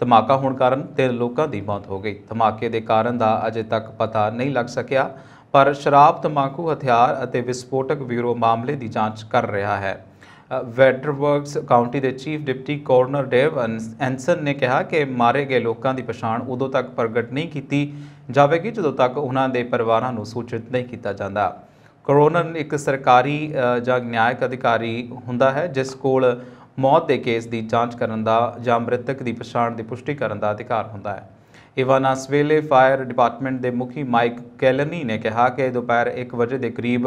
A: ਧਮਾਕਾ ਹੋਣ ਕਾਰਨ ਤੇ ਲੋਕਾਂ ਦੀ ਮੌਤ ਹੋ ਗਈ ਧਮਾਕੇ ਦੇ ਕਾਰਨ ਦਾ ਅਜੇ ਤੱਕ ਪਤਾ ਨਹੀਂ ਲੱਗ ਸਕਿਆ ਪਰ ਸ਼ਰਾਬ ਤਮਾਕੂ ਹਥਿਆਰ ਅਤੇ ਵਿਸਫੋਟਕ ਬਿਊਰੋ ਮਾਮਲੇ ਦੀ ਜਾਂਚ ਕਰ ਰਿਹਾ ਹੈ ਵੈਟਰਵਰਕਸ ਕਾਉਂਟੀ ਦੇ chief deputy coroner Dave Anson ਨੇ ਕਿਹਾ ਕਿ ਮਾਰੇ ਗਏ ਲੋਕਾਂ ਦੀ ਪਛਾਣ ਉਦੋਂ ਤੱਕ ਪ੍ਰਗਟ ਨਹੀਂ ਕੀਤੀ ਜਾਵੇਗੀ ਜਦੋਂ ਤੱਕ ਉਹਨਾਂ ਦੇ ਪਰਿਵਾਰਾਂ ਨੂੰ ਸੂਚਿਤ ਨਹੀਂ ਕੀਤਾ ਜਾਂਦਾ ਕੋਰਨਰ ਇੱਕ ਸਰਕਾਰੀ ਜਾਂ ਨਿਆਇਕ ਅਧਿਕਾਰੀ ਹੁੰਦਾ ਹੈ ਜਿਸ ਕੋਲ ਮੌਤ ਦੇ ਕੇਸ ਦੀ ਜਾਂਚ ਕਰਨ ਦਾ ਜਾਂ ਮ੍ਰਿਤਕ ਦੀ ਪਛਾਣ ਦੀ ਪੁਸ਼ਟੀ ਕਰਨ ਦਾ ਅਧਿਕਾਰ ਹੁੰਦਾ ਹੈ ਇਵਾਨਾ ਸਵੇਲੇ ਫਾਇਰ ਡਿਪਾਰਟਮੈਂਟ ਦੇ ਮੁਖੀ ਮਾਈਕ ਕੈਲਨੀ ਨੇ ਕਿਹਾ ਕਿ ਦੁਪਹਿਰ 1 ਵਜੇ ਦੇ ਕਰੀਬ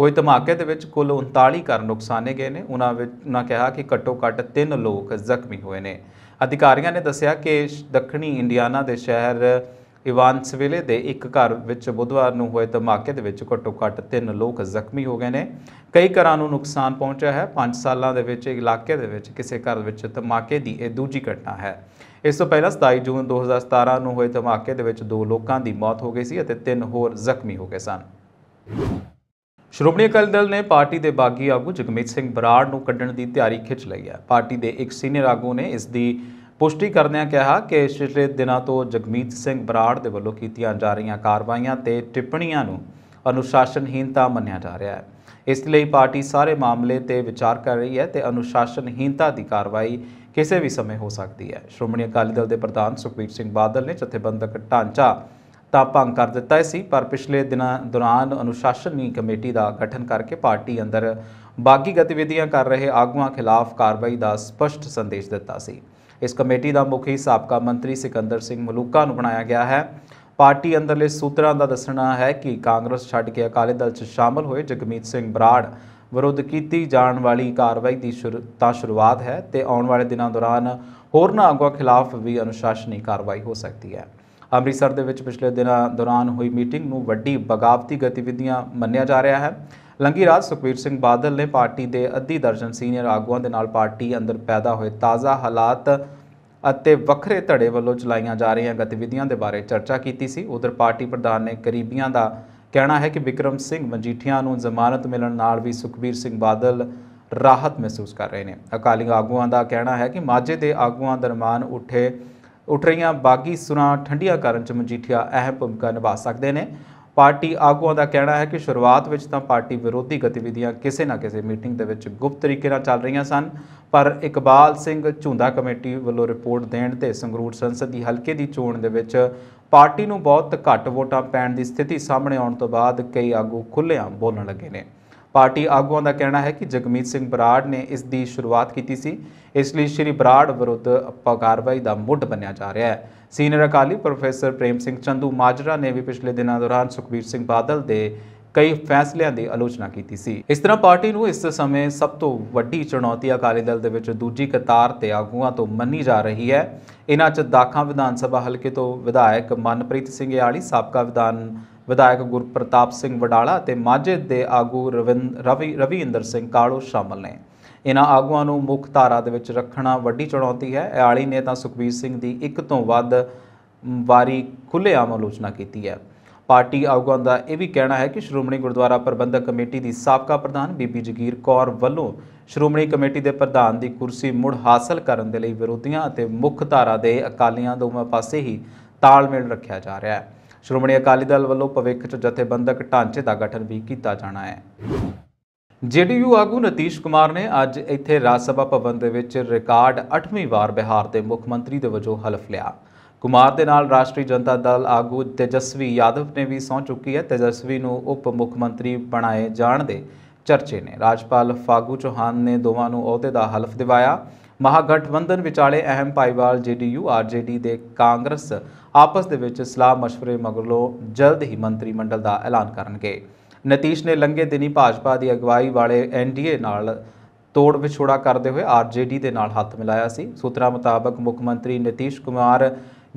A: ਹੋਏ ਧਮਾਕੇ ਦੇ ਵਿੱਚ ਕੁੱਲ 39 ਘਰ ਨੁਕਸਾਨੇ ਗਏ ਨੇ ਉਹਨਾਂ ਵਿੱਚ ਉਹਨਾਂ ਕਿਹਾ ਕਿ ਘੱਟੋ-ਘੱਟ 3 ਲੋਕ ਜ਼ਖਮੀ ਹੋਏ ਨੇ ਅਧਿਕਾਰੀਆਂ ਨੇ ਦੱਸਿਆ ਕਿ ਦੱਖਣੀ ਇੰਡੀਆਨਾ ਦੇ ਸ਼ਹਿਰ ਇਵਾਨਸਵਿਲੇ ਦੇ ਇੱਕ ਘਰ ਵਿੱਚ ਬੁੱਧਵਾਰ ਨੂੰ ਹੋਏ ਧਮਾਕੇ ਦੇ ਵਿੱਚ ਘੱਟੋ-ਘੱਟ 3 ਲੋਕ ਜ਼ਖਮੀ ਹੋ ਗਏ ਨੇ ਕਈ ਘਰਾਂ ਨੂੰ ਨੁਕਸਾਨ ਪਹੁੰਚਿਆ ਹੈ 5 ਸਾਲਾਂ ਦੇ ਵਿੱਚ ਇਲਾਕੇ ਦੇ ਵਿੱਚ ਕਿਸੇ ਘਰ ਵਿੱਚ ਧਮਾਕੇ ਦੀ ਇਹ ਦੂਜੀ ਘਟਨਾ ਹੈ ਇਸ ਤੋਂ ਪਹਿਲਾਂ 27 ਜੂਨ 2017 ਨੂੰ ਹੋਏ ਧਮਾਕੇ ਦੇ ਵਿੱਚ 2 ਲੋਕਾਂ ਦੀ ਮੌਤ ਹੋ ਗਈ ਸੀ ਅਤੇ 3 ਹੋਰ ਜ਼ਖਮੀ ਹੋ ਗਏ ਸਨ ਸ਼੍ਰੋਮਣੀ ਅਕਾਲੀ ਦਲ ਨੇ ਪਾਰਟੀ ਦੇ ਬਾਗੀ ਆਗੂ ਜਗਮੀਤ ਸਿੰਘ ਬਰਾੜ ਨੂੰ ਕੱਢਣ ਦੀ ਤਿਆਰੀ ਖਿੱਚ ਲਈ ਹੈ ਪਾਰਟੀ ਦੇ ਇੱਕ ਸੀਨੀਅਰ ਆਗੂ ਨੇ ਇਸ ਦੀ ਪੁਸ਼ਟੀ ਕਰਦਿਆਂ ਕਿਹਾ ਕਿ ਪਿਛਲੇ ਦਿਨਾਂ ਤੋਂ ਜਗਮੀਤ ਸਿੰਘ ਬਰਾੜ ਦੇ ਵੱਲੋਂ ਕੀਤੀਆਂ ਜਾ ਰਹੀਆਂ ਕਾਰਵਾਈਆਂ ਤੇ ਟਿੱਪਣੀਆਂ ਨੂੰ ਅਨੁਸ਼ਾਸਨਹੀਨਤਾ ਮੰਨਿਆ ਜਾ ਰਿਹਾ ਹੈ ਇਸ ਲਈ ਪਾਰਟੀ ਸਾਰੇ ਮਾਮਲੇ ਤੇ ਵਿਚਾਰ ਕਰ ਰਹੀ ਹੈ ਤੇ ਅਨੁਸ਼ਾਸਨਹੀਨਤਾ ਦੀ ਕਾਰਵਾਈ ਕਿਸੇ ਵੀ ਸਮੇਂ ਹੋ ਸਕਦੀ ਹੈ ਸ਼੍ਰੋਮਣੀ ਅਕਾਲੀ ਦਲ ਦੇ ਪ੍ਰਧਾਨ ਸੁਖਬੀਰ ਸਿੰਘ ਬਾਦਲ ਨੇ ਜਥੇਬੰਦਕ ਢਾਂਚਾ ਤਾਂ ਭੰਗ ਕਰ ਦਿੱਤਾ ਸੀ ਪਰ ਪਿਛਲੇ ਦਿਨਾਂ ਦੌਰਾਨ ਅਨੁਸ਼ਾਸਨੀ ਕਮੇਟੀ ਦਾ ਗਠਨ ਕਰਕੇ ਪਾਰਟੀ ਅੰਦਰ ਬਾਗੀ ਗਤੀਵਿਧੀਆਂ ਕਰ ਰਹੇ ਆਗੂਆਂ ਖਿਲਾਫ ਕਾਰਵਾਈ ਦਾ ਸਪਸ਼ਟ ਸੰਦੇਸ਼ ਦਿੱਤਾ ਸੀ ਇਸ ਕਮੇਟੀ ਦਾ ਮੁਖੀ ਸਾਬਕਾ ਮੰਤਰੀ ਸਿਕੰਦਰ ਸਿੰਘ ਮਲੂਕਾ ਨੂੰ ਬਣਾਇਆ ਗਿਆ ਹੈ ਪਾਰਟੀ ਅੰਦਰਲੇ ਸੂਤਰਾਂ ਦਾ ਦੱਸਣਾ ਹੈ ਕਿ ਕਾਂਗਰਸ ਛੱਡ ਕੇ ਅਕਾਲੀ ਦਲ 'ਚ ਸ਼ਾਮਲ ਹੋਏ ਜਗਮੀਤ ਸਿੰਘ ਬਰਾੜ ਵਿਰੁੱਧ ਕੀਤੀ ਜਾਣ ਵਾਲੀ ਕਾਰਵਾਈ ਦੀ ਤਾਂ ਸ਼ੁਰੂਆਤ ਹੈ ਤੇ ਆਉਣ ਵਾਲੇ ਦਿਨਾਂ ਦੌਰਾਨ ਹੋਰ ਆਗੂਆਂ ਖਿਲਾਫ ਵੀ ਅਨੁਸ਼ਾਸਨੀ ਕਾਰਵਾਈ ਹੋ ਸਕਦੀ ਹੈ ਅੰਮ੍ਰਿਤਸਰ ਦੇ ਵਿੱਚ ਪਿਛਲੇ ਦਿਨਾਂ ਦੌਰਾਨ ਹੋਈ ਮੀਟਿੰਗ ਨੂੰ ਵੱਡੀ ਬਗਾਵਤੀ ਗਤੀਵਿਧੀਆਂ ਮੰਨਿਆ ਜਾ ਰਿਹਾ ਹੈ ਲੰਗੀ ਰਾਜ ਸੁਖਵੀਰ ਸਿੰਘ ਬਾਦਲ ਨੇ ਪਾਰਟੀ ਦੇ ਅੱਧੀ ਦਰਜਨ ਸੀਨੀਅਰ ਆਗੂਆਂ ਦੇ ਨਾਲ ਪਾਰਟੀ ਅੰਦਰ ਪੈਦਾ ਹੋਏ ਤਾਜ਼ਾ ਹਾਲਾਤ ਅਤੇ ਵੱਖਰੇ ਧੜੇ ਵੱਲੋਂ ਚਲਾਈਆਂ ਜਾ ਰਹੀਆਂ ਗਤੀਵਿਧੀਆਂ ਦੇ ਬਾਰੇ ਚਰਚਾ ਕੀਤੀ ਸੀ ਉਧਰ ਪਾਰਟੀ ਪ੍ਰਧਾਨ ਨੇ ਕਰੀਬੀਆਂ ਦਾ ਕਹਿਣਾ ਹੈ ਕਿ ਵਿਕਰਮ ਸਿੰਘ ਮਜੀਠੀਆਂ ਨੂੰ ਜ਼ਮਾਨਤ ਮਿਲਣ ਨਾਲ ਵੀ ਸੁਖਬੀਰ ਸਿੰਘ ਬਾਦਲ ਰਾਹਤ ਮਹਿਸੂਸ ਕਰ ਰਹੇ ਨੇ ਅਕਾਲੀ ਆਗੂਆਂ ਦਾ ਕਹਿਣਾ ਹੈ ਕਿ ਮਾਝੇ ਦੇ ਆਗੂਆਂ ਦਰਮਾਨ ਉੱਠੇ ਉੱਠ ਰਹੀਆਂ ਬਾਗੀ ਸੁਰਾਂ ਠੰਡੀਆਂ ਕਰਨ ਚ ਮਜੀਠੀਆ ਅਹਿਮ ਭੂਮਿਕਾ ਨਿਭਾ ਸਕਦੇ ਨੇ ਪਾਰਟੀ ਆਗੂਆਂ ਦਾ ਕਹਿਣਾ ਹੈ ਕਿ ਸ਼ੁਰੂਆਤ ਵਿੱਚ ਤਾਂ ਪਾਰਟੀ ਵਿਰੋਧੀ ਗਤੀਵਿਧੀਆਂ ਕਿਸੇ ਨਾ ਕਿਸੇ ਮੀਟਿੰਗ ਦੇ ਵਿੱਚ ਗੁਪਤ ਤਰੀਕੇ ਨਾਲ ਚੱਲ ਰਹੀਆਂ ਸਨ ਪਰ ਇਕਬਾਲ ਸਿੰਘ ਝੁੰਦਾ ਕਮੇਟੀ ਵੱਲੋਂ ਰਿਪੋਰਟ ਦੇਣ ਤੇ ਸੰਗਰੂਰ ਸੰਸਦੀ ਹਲਕੇ ਦੀ ਚੋਣ ਦੇ ਵਿੱਚ ਪਾਰਟੀ ਨੂੰ ਬਹੁਤ ਘੱਟ ਵੋਟਾਂ ਪੈਣ ਦੀ ਸਥਿਤੀ ਸਾਹਮਣੇ ਆਉਣ ਤੋਂ ਬਾਅਦ ਕਈ ਆਗੂ ਖੁੱਲ੍ਹਿਆਂ ਬੋਲਣ ਲੱਗੇ ਨੇ ਪਾਰਟੀ ਆਗੂਆਂ ਦਾ ਕਹਿਣਾ ਹੈ ਕਿ ਜਗਮੀਤ ਸਿੰਘ ਬਰਾੜ ਨੇ ਇਸ ਦੀ ਸ਼ੁਰੂਆਤ ਕੀਤੀ ਸੀ ਇਸ ਲਈ ਸ਼੍ਰੀ ਬਰਾੜ ਵਿਰੁੱਧ ਕਾਰਵਾਈ ਦਾ ਮੁੱਢ ਬਣਿਆ ਜਾ ਰਿਹਾ ਹੈ senior Akali professor Prem Singh Chandumajra ਨੇ ਵੀ ਪਿਛਲੇ ਦਿਨਾਂ ਦੌਰਾਨ ਸੁਖਬੀਰ ਸਿੰਘ ਬਾਦਲ ਦੇ ਕਈ ਫੈਸਲਿਆਂ ਦੀ ਆਲੋਚਨਾ ਕੀਤੀ ਸੀ ਇਸ ਤਰ੍ਹਾਂ ਪਾਰਟੀ ਨੂੰ ਇਸ ਸਮੇਂ ਸਭ ਤੋਂ ਵੱਡੀ ਚੁਣੌਤੀ ਅਕਾਲੀ ਦਲ ਦੇ ਵਿੱਚ ਦੂਜੀ ਕਤਾਰ ਤੇ ਆਗੂਆਂ ਤੋਂ ਮੰਨੀ ਜਾ ਰਹੀ ਹੈ ਇਹਨਾਂ ਚ ਦਾਖਾਂ ਵਿਧਾਨ ਸਭਾ ਹਲਕੇ ਤੋਂ ਵਿਧਾਇਕ ਮਨਪ੍ਰੀਤ ਸਿੰਘ ਯਾਲੀ ਸਾਬਕਾ ਵਿਧਾਨ ਵਿਧਾਇਕ ਗੁਰਪ੍ਰਤਾਪ ਸਿੰਘ ਵਡਾਲਾ ਅਤੇ ਮਾਝੇ ਦੇ ਆਗੂ ਰਵੀ ਰਵਿੰਦਰ ਸਿੰਘ ਕਾਲੋ ਸ਼ਾਮਲ ਨੇ ਇਹਨਾਂ ਆਗੂਆਂ ਨੂੰ ਮੁੱਖ ਧਾਰਾ ਦੇ ਵਿੱਚ ਰੱਖਣਾ ਵੱਡੀ ਚੁਣੌਤੀ ਹੈ ਆਲੀ ਨੇ ਤਾਂ ਸੁਖਬੀਰ ਸਿੰਘ ਦੀ ਇੱਕ ਤੋਂ ਵੱਧ ਵਾਰੀ ਖੁੱਲੇ ਆਮ ਆਲੋਚਨਾ ਕੀਤੀ ਹੈ ਪਾਰਟੀ ਆਗੂਆਂ ਦਾ ਇਹ ਵੀ ਕਹਿਣਾ ਹੈ ਕਿ ਸ਼੍ਰੋਮਣੀ ਗੁਰਦੁਆਰਾ ਪ੍ਰਬੰਧਕ ਕਮੇਟੀ ਦੀ ਸਾਬਕਾ ਪ੍ਰਧਾਨ ਬੀਬੀ ਜਗੀਰ ਕੌਰ ਵੱਲੋਂ ਸ਼੍ਰੋਮਣੀ ਕਮੇਟੀ ਦੇ ਪ੍ਰਧਾਨ ਦੀ ਕੁਰਸੀ ਮੁੜ ਹਾਸਲ ਕਰਨ ਦੇ ਲਈ ਵਿਰੋਧੀਆਂ ਅਤੇ ਮੁੱਖ ਧਾਰਾ ਦੇ ਅਕਾਲੀਆਂ ਦੋਵੇਂ ਪਾਸੇ ਹੀ ਤਾਲਮੇਲ ਰੱਖਿਆ ਜਾ ਰਿਹਾ ਹੈ ਸ਼੍ਰੋਮਣੀ ਅਕਾਲੀ ਦਲ ਵੱਲੋਂ ਭਵਿੱਖ 'ਚ ਜਥੇਬੰਦਕ ਢਾਂਚੇ ਦਾ ਗਠਨ ਵੀ ਕੀਤਾ ਜਾਣਾ ਹੈ ਜੀਡੀਯੂ ਆਗੂ ਨਤੀਸ਼ ਕੁਮਾਰ ਨੇ ਅੱਜ ਇੱਥੇ ਰਾਜ ਸਭਾ ਭਵਨ ਦੇ ਵਿੱਚ ਰਿਕਾਰਡ 8ਵੀਂ ਵਾਰ ਬਿਹਾਰ ਦੇ ਮੁੱਖ ਮੰਤਰੀ ਦੇ ਵਜੋਂ ਹਲਫ ਲਿਆ ਕੁਮਾਰ ਦੇ ਨਾਲ ਰਾਸ਼ਟਰੀ ਜਨਤਾ ਦਲ ਆਗੂ ਤੇਜਸਵੀ ਯਾਦਵ ਨੇ ਵੀ ਸੌਂ ਚੁੱਕੀ ਹੈ ਤੇਜਸਵੀ ਨੂੰ ਉਪ ਮੁੱਖ ਮੰਤਰੀ ਬਣਾਏ ਜਾਣ ਦੇ ਚਰਚੇ ਨੇ ਰਾਜਪਾਲ ਫਾਗੂ ਚੌਹਾਨ ਨੇ ਦੋਵਾਂ ਨੂੰ ਅਹੁਦੇ ਦਾ ਹਲਫ ਦਿਵਾਇਆ ਮਹਾਗਠਬੰਧਨ ਵਿਚਾਲੇ ਅਹਿਮ ਪਾਈਵਾਲ ਜੀਡੀਯੂ ਆਰਜੇਡੀ ਦੇ ਕਾਂਗਰਸ ਆਪਸ ਦੇ ਵਿੱਚ ਸਲਾਹ مشਵਰੇ ਮਗਰੋਂ ਜਲਦ ਹੀ ਮੰਤਰੀ ਮੰਡਲ ਦਾ ਐਲਾਨ ਕਰਨਗੇ ਨਤੀਸ਼ ਨੇ ਲੰਘੇ ਦਿਨੀ ਭਾਜਪਾ ਦੀ ਅਗਵਾਈ ਵਾਲੇ ਐਨਡੀਏ ਨਾਲ ਤੋੜ ਵਿਛੋੜਾ ਕਰਦੇ ਹੋਏ ਆਰਜੇਡੀ ਦੇ ਨਾਲ ਹੱਥ ਮਿਲਾਇਆ ਸੀ ਸੂਤਰਾਂ ਮੁਤਾਬਕ ਮੁੱਖ ਮੰਤਰੀ ਨਤੀਸ਼ ਕੁਮਾਰ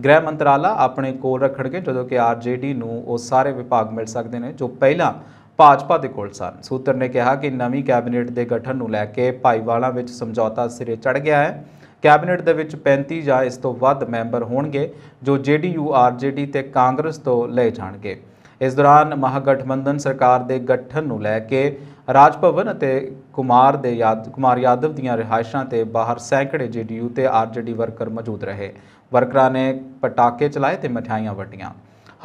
A: ਗ੍ਰਹਿ ਮੰਤਰਾਲਾ ਆਪਣੇ ਕੋਲ ਰੱਖਣਗੇ ਜਦੋਂ ਕਿ ਆਰਜੇਡੀ ਨੂੰ ਉਹ ਸਾਰੇ ਵਿਭਾਗ ਮਿਲ ਸਕਦੇ ਨੇ ਜੋ ਪਹਿਲਾਂ ਭਾਜਪਾ ਦੇ ਕੋਲ ਸਨ ਸੂਤਰ ਨੇ ਕਿਹਾ ਕਿ ਨਵੀਂ ਕੈਬਨਿਟ ਦੇ ਗਠਨ ਨੂੰ ਲੈ ਕੇ ਭਾਈਵਾਲਾਂ ਵਿੱਚ ਸਮਝੌਤਾ ਸਿਰੇ ਚੜ ਗਿਆ ਹੈ ਕੈਬਨਿਟ ਦੇ ਵਿੱਚ 35 ਜਾਂ ਇਸ ਤੋਂ ਵੱਧ ਮੈਂਬਰ ਹੋਣਗੇ ਜੋ ਜੇਡੀਯੂ ਆਰਜੇਡੀ ਤੇ ਕਾਂਗਰਸ ਤੋਂ ਲੈ ਜਾਣਗੇ ਇਸ ਦੌਰਾਨ ਮਹਾਗਠਬੰਧਨ ਸਰਕਾਰ ਦੇ ਗਠਨ ਨੂੰ ਲੈ ਕੇ ਰਾਜ ਭਵਨ ਅਤੇ ਕੁਮਾਰ ਦੇ ਯਾਦ ਕੁਮਾਰ ਯਾਦਵ ਦੀਆਂ ਰਿਹਾਇਸ਼ਾਂ ਤੇ ਬਾਹਰ ਸੈਂਕੜੇ ਜੇਡੀਯੂ ਤੇ ਆਰਜੇਡੀ ਵਰਕਰ ਮੌਜੂਦ ਰਹੇ ਵਰਕਰਾਂ ਨੇ ਪਟਾਕੇ ਚਲਾਏ ਤੇ ਮਠਿਆਈਆਂ ਵੰਡੀਆਂ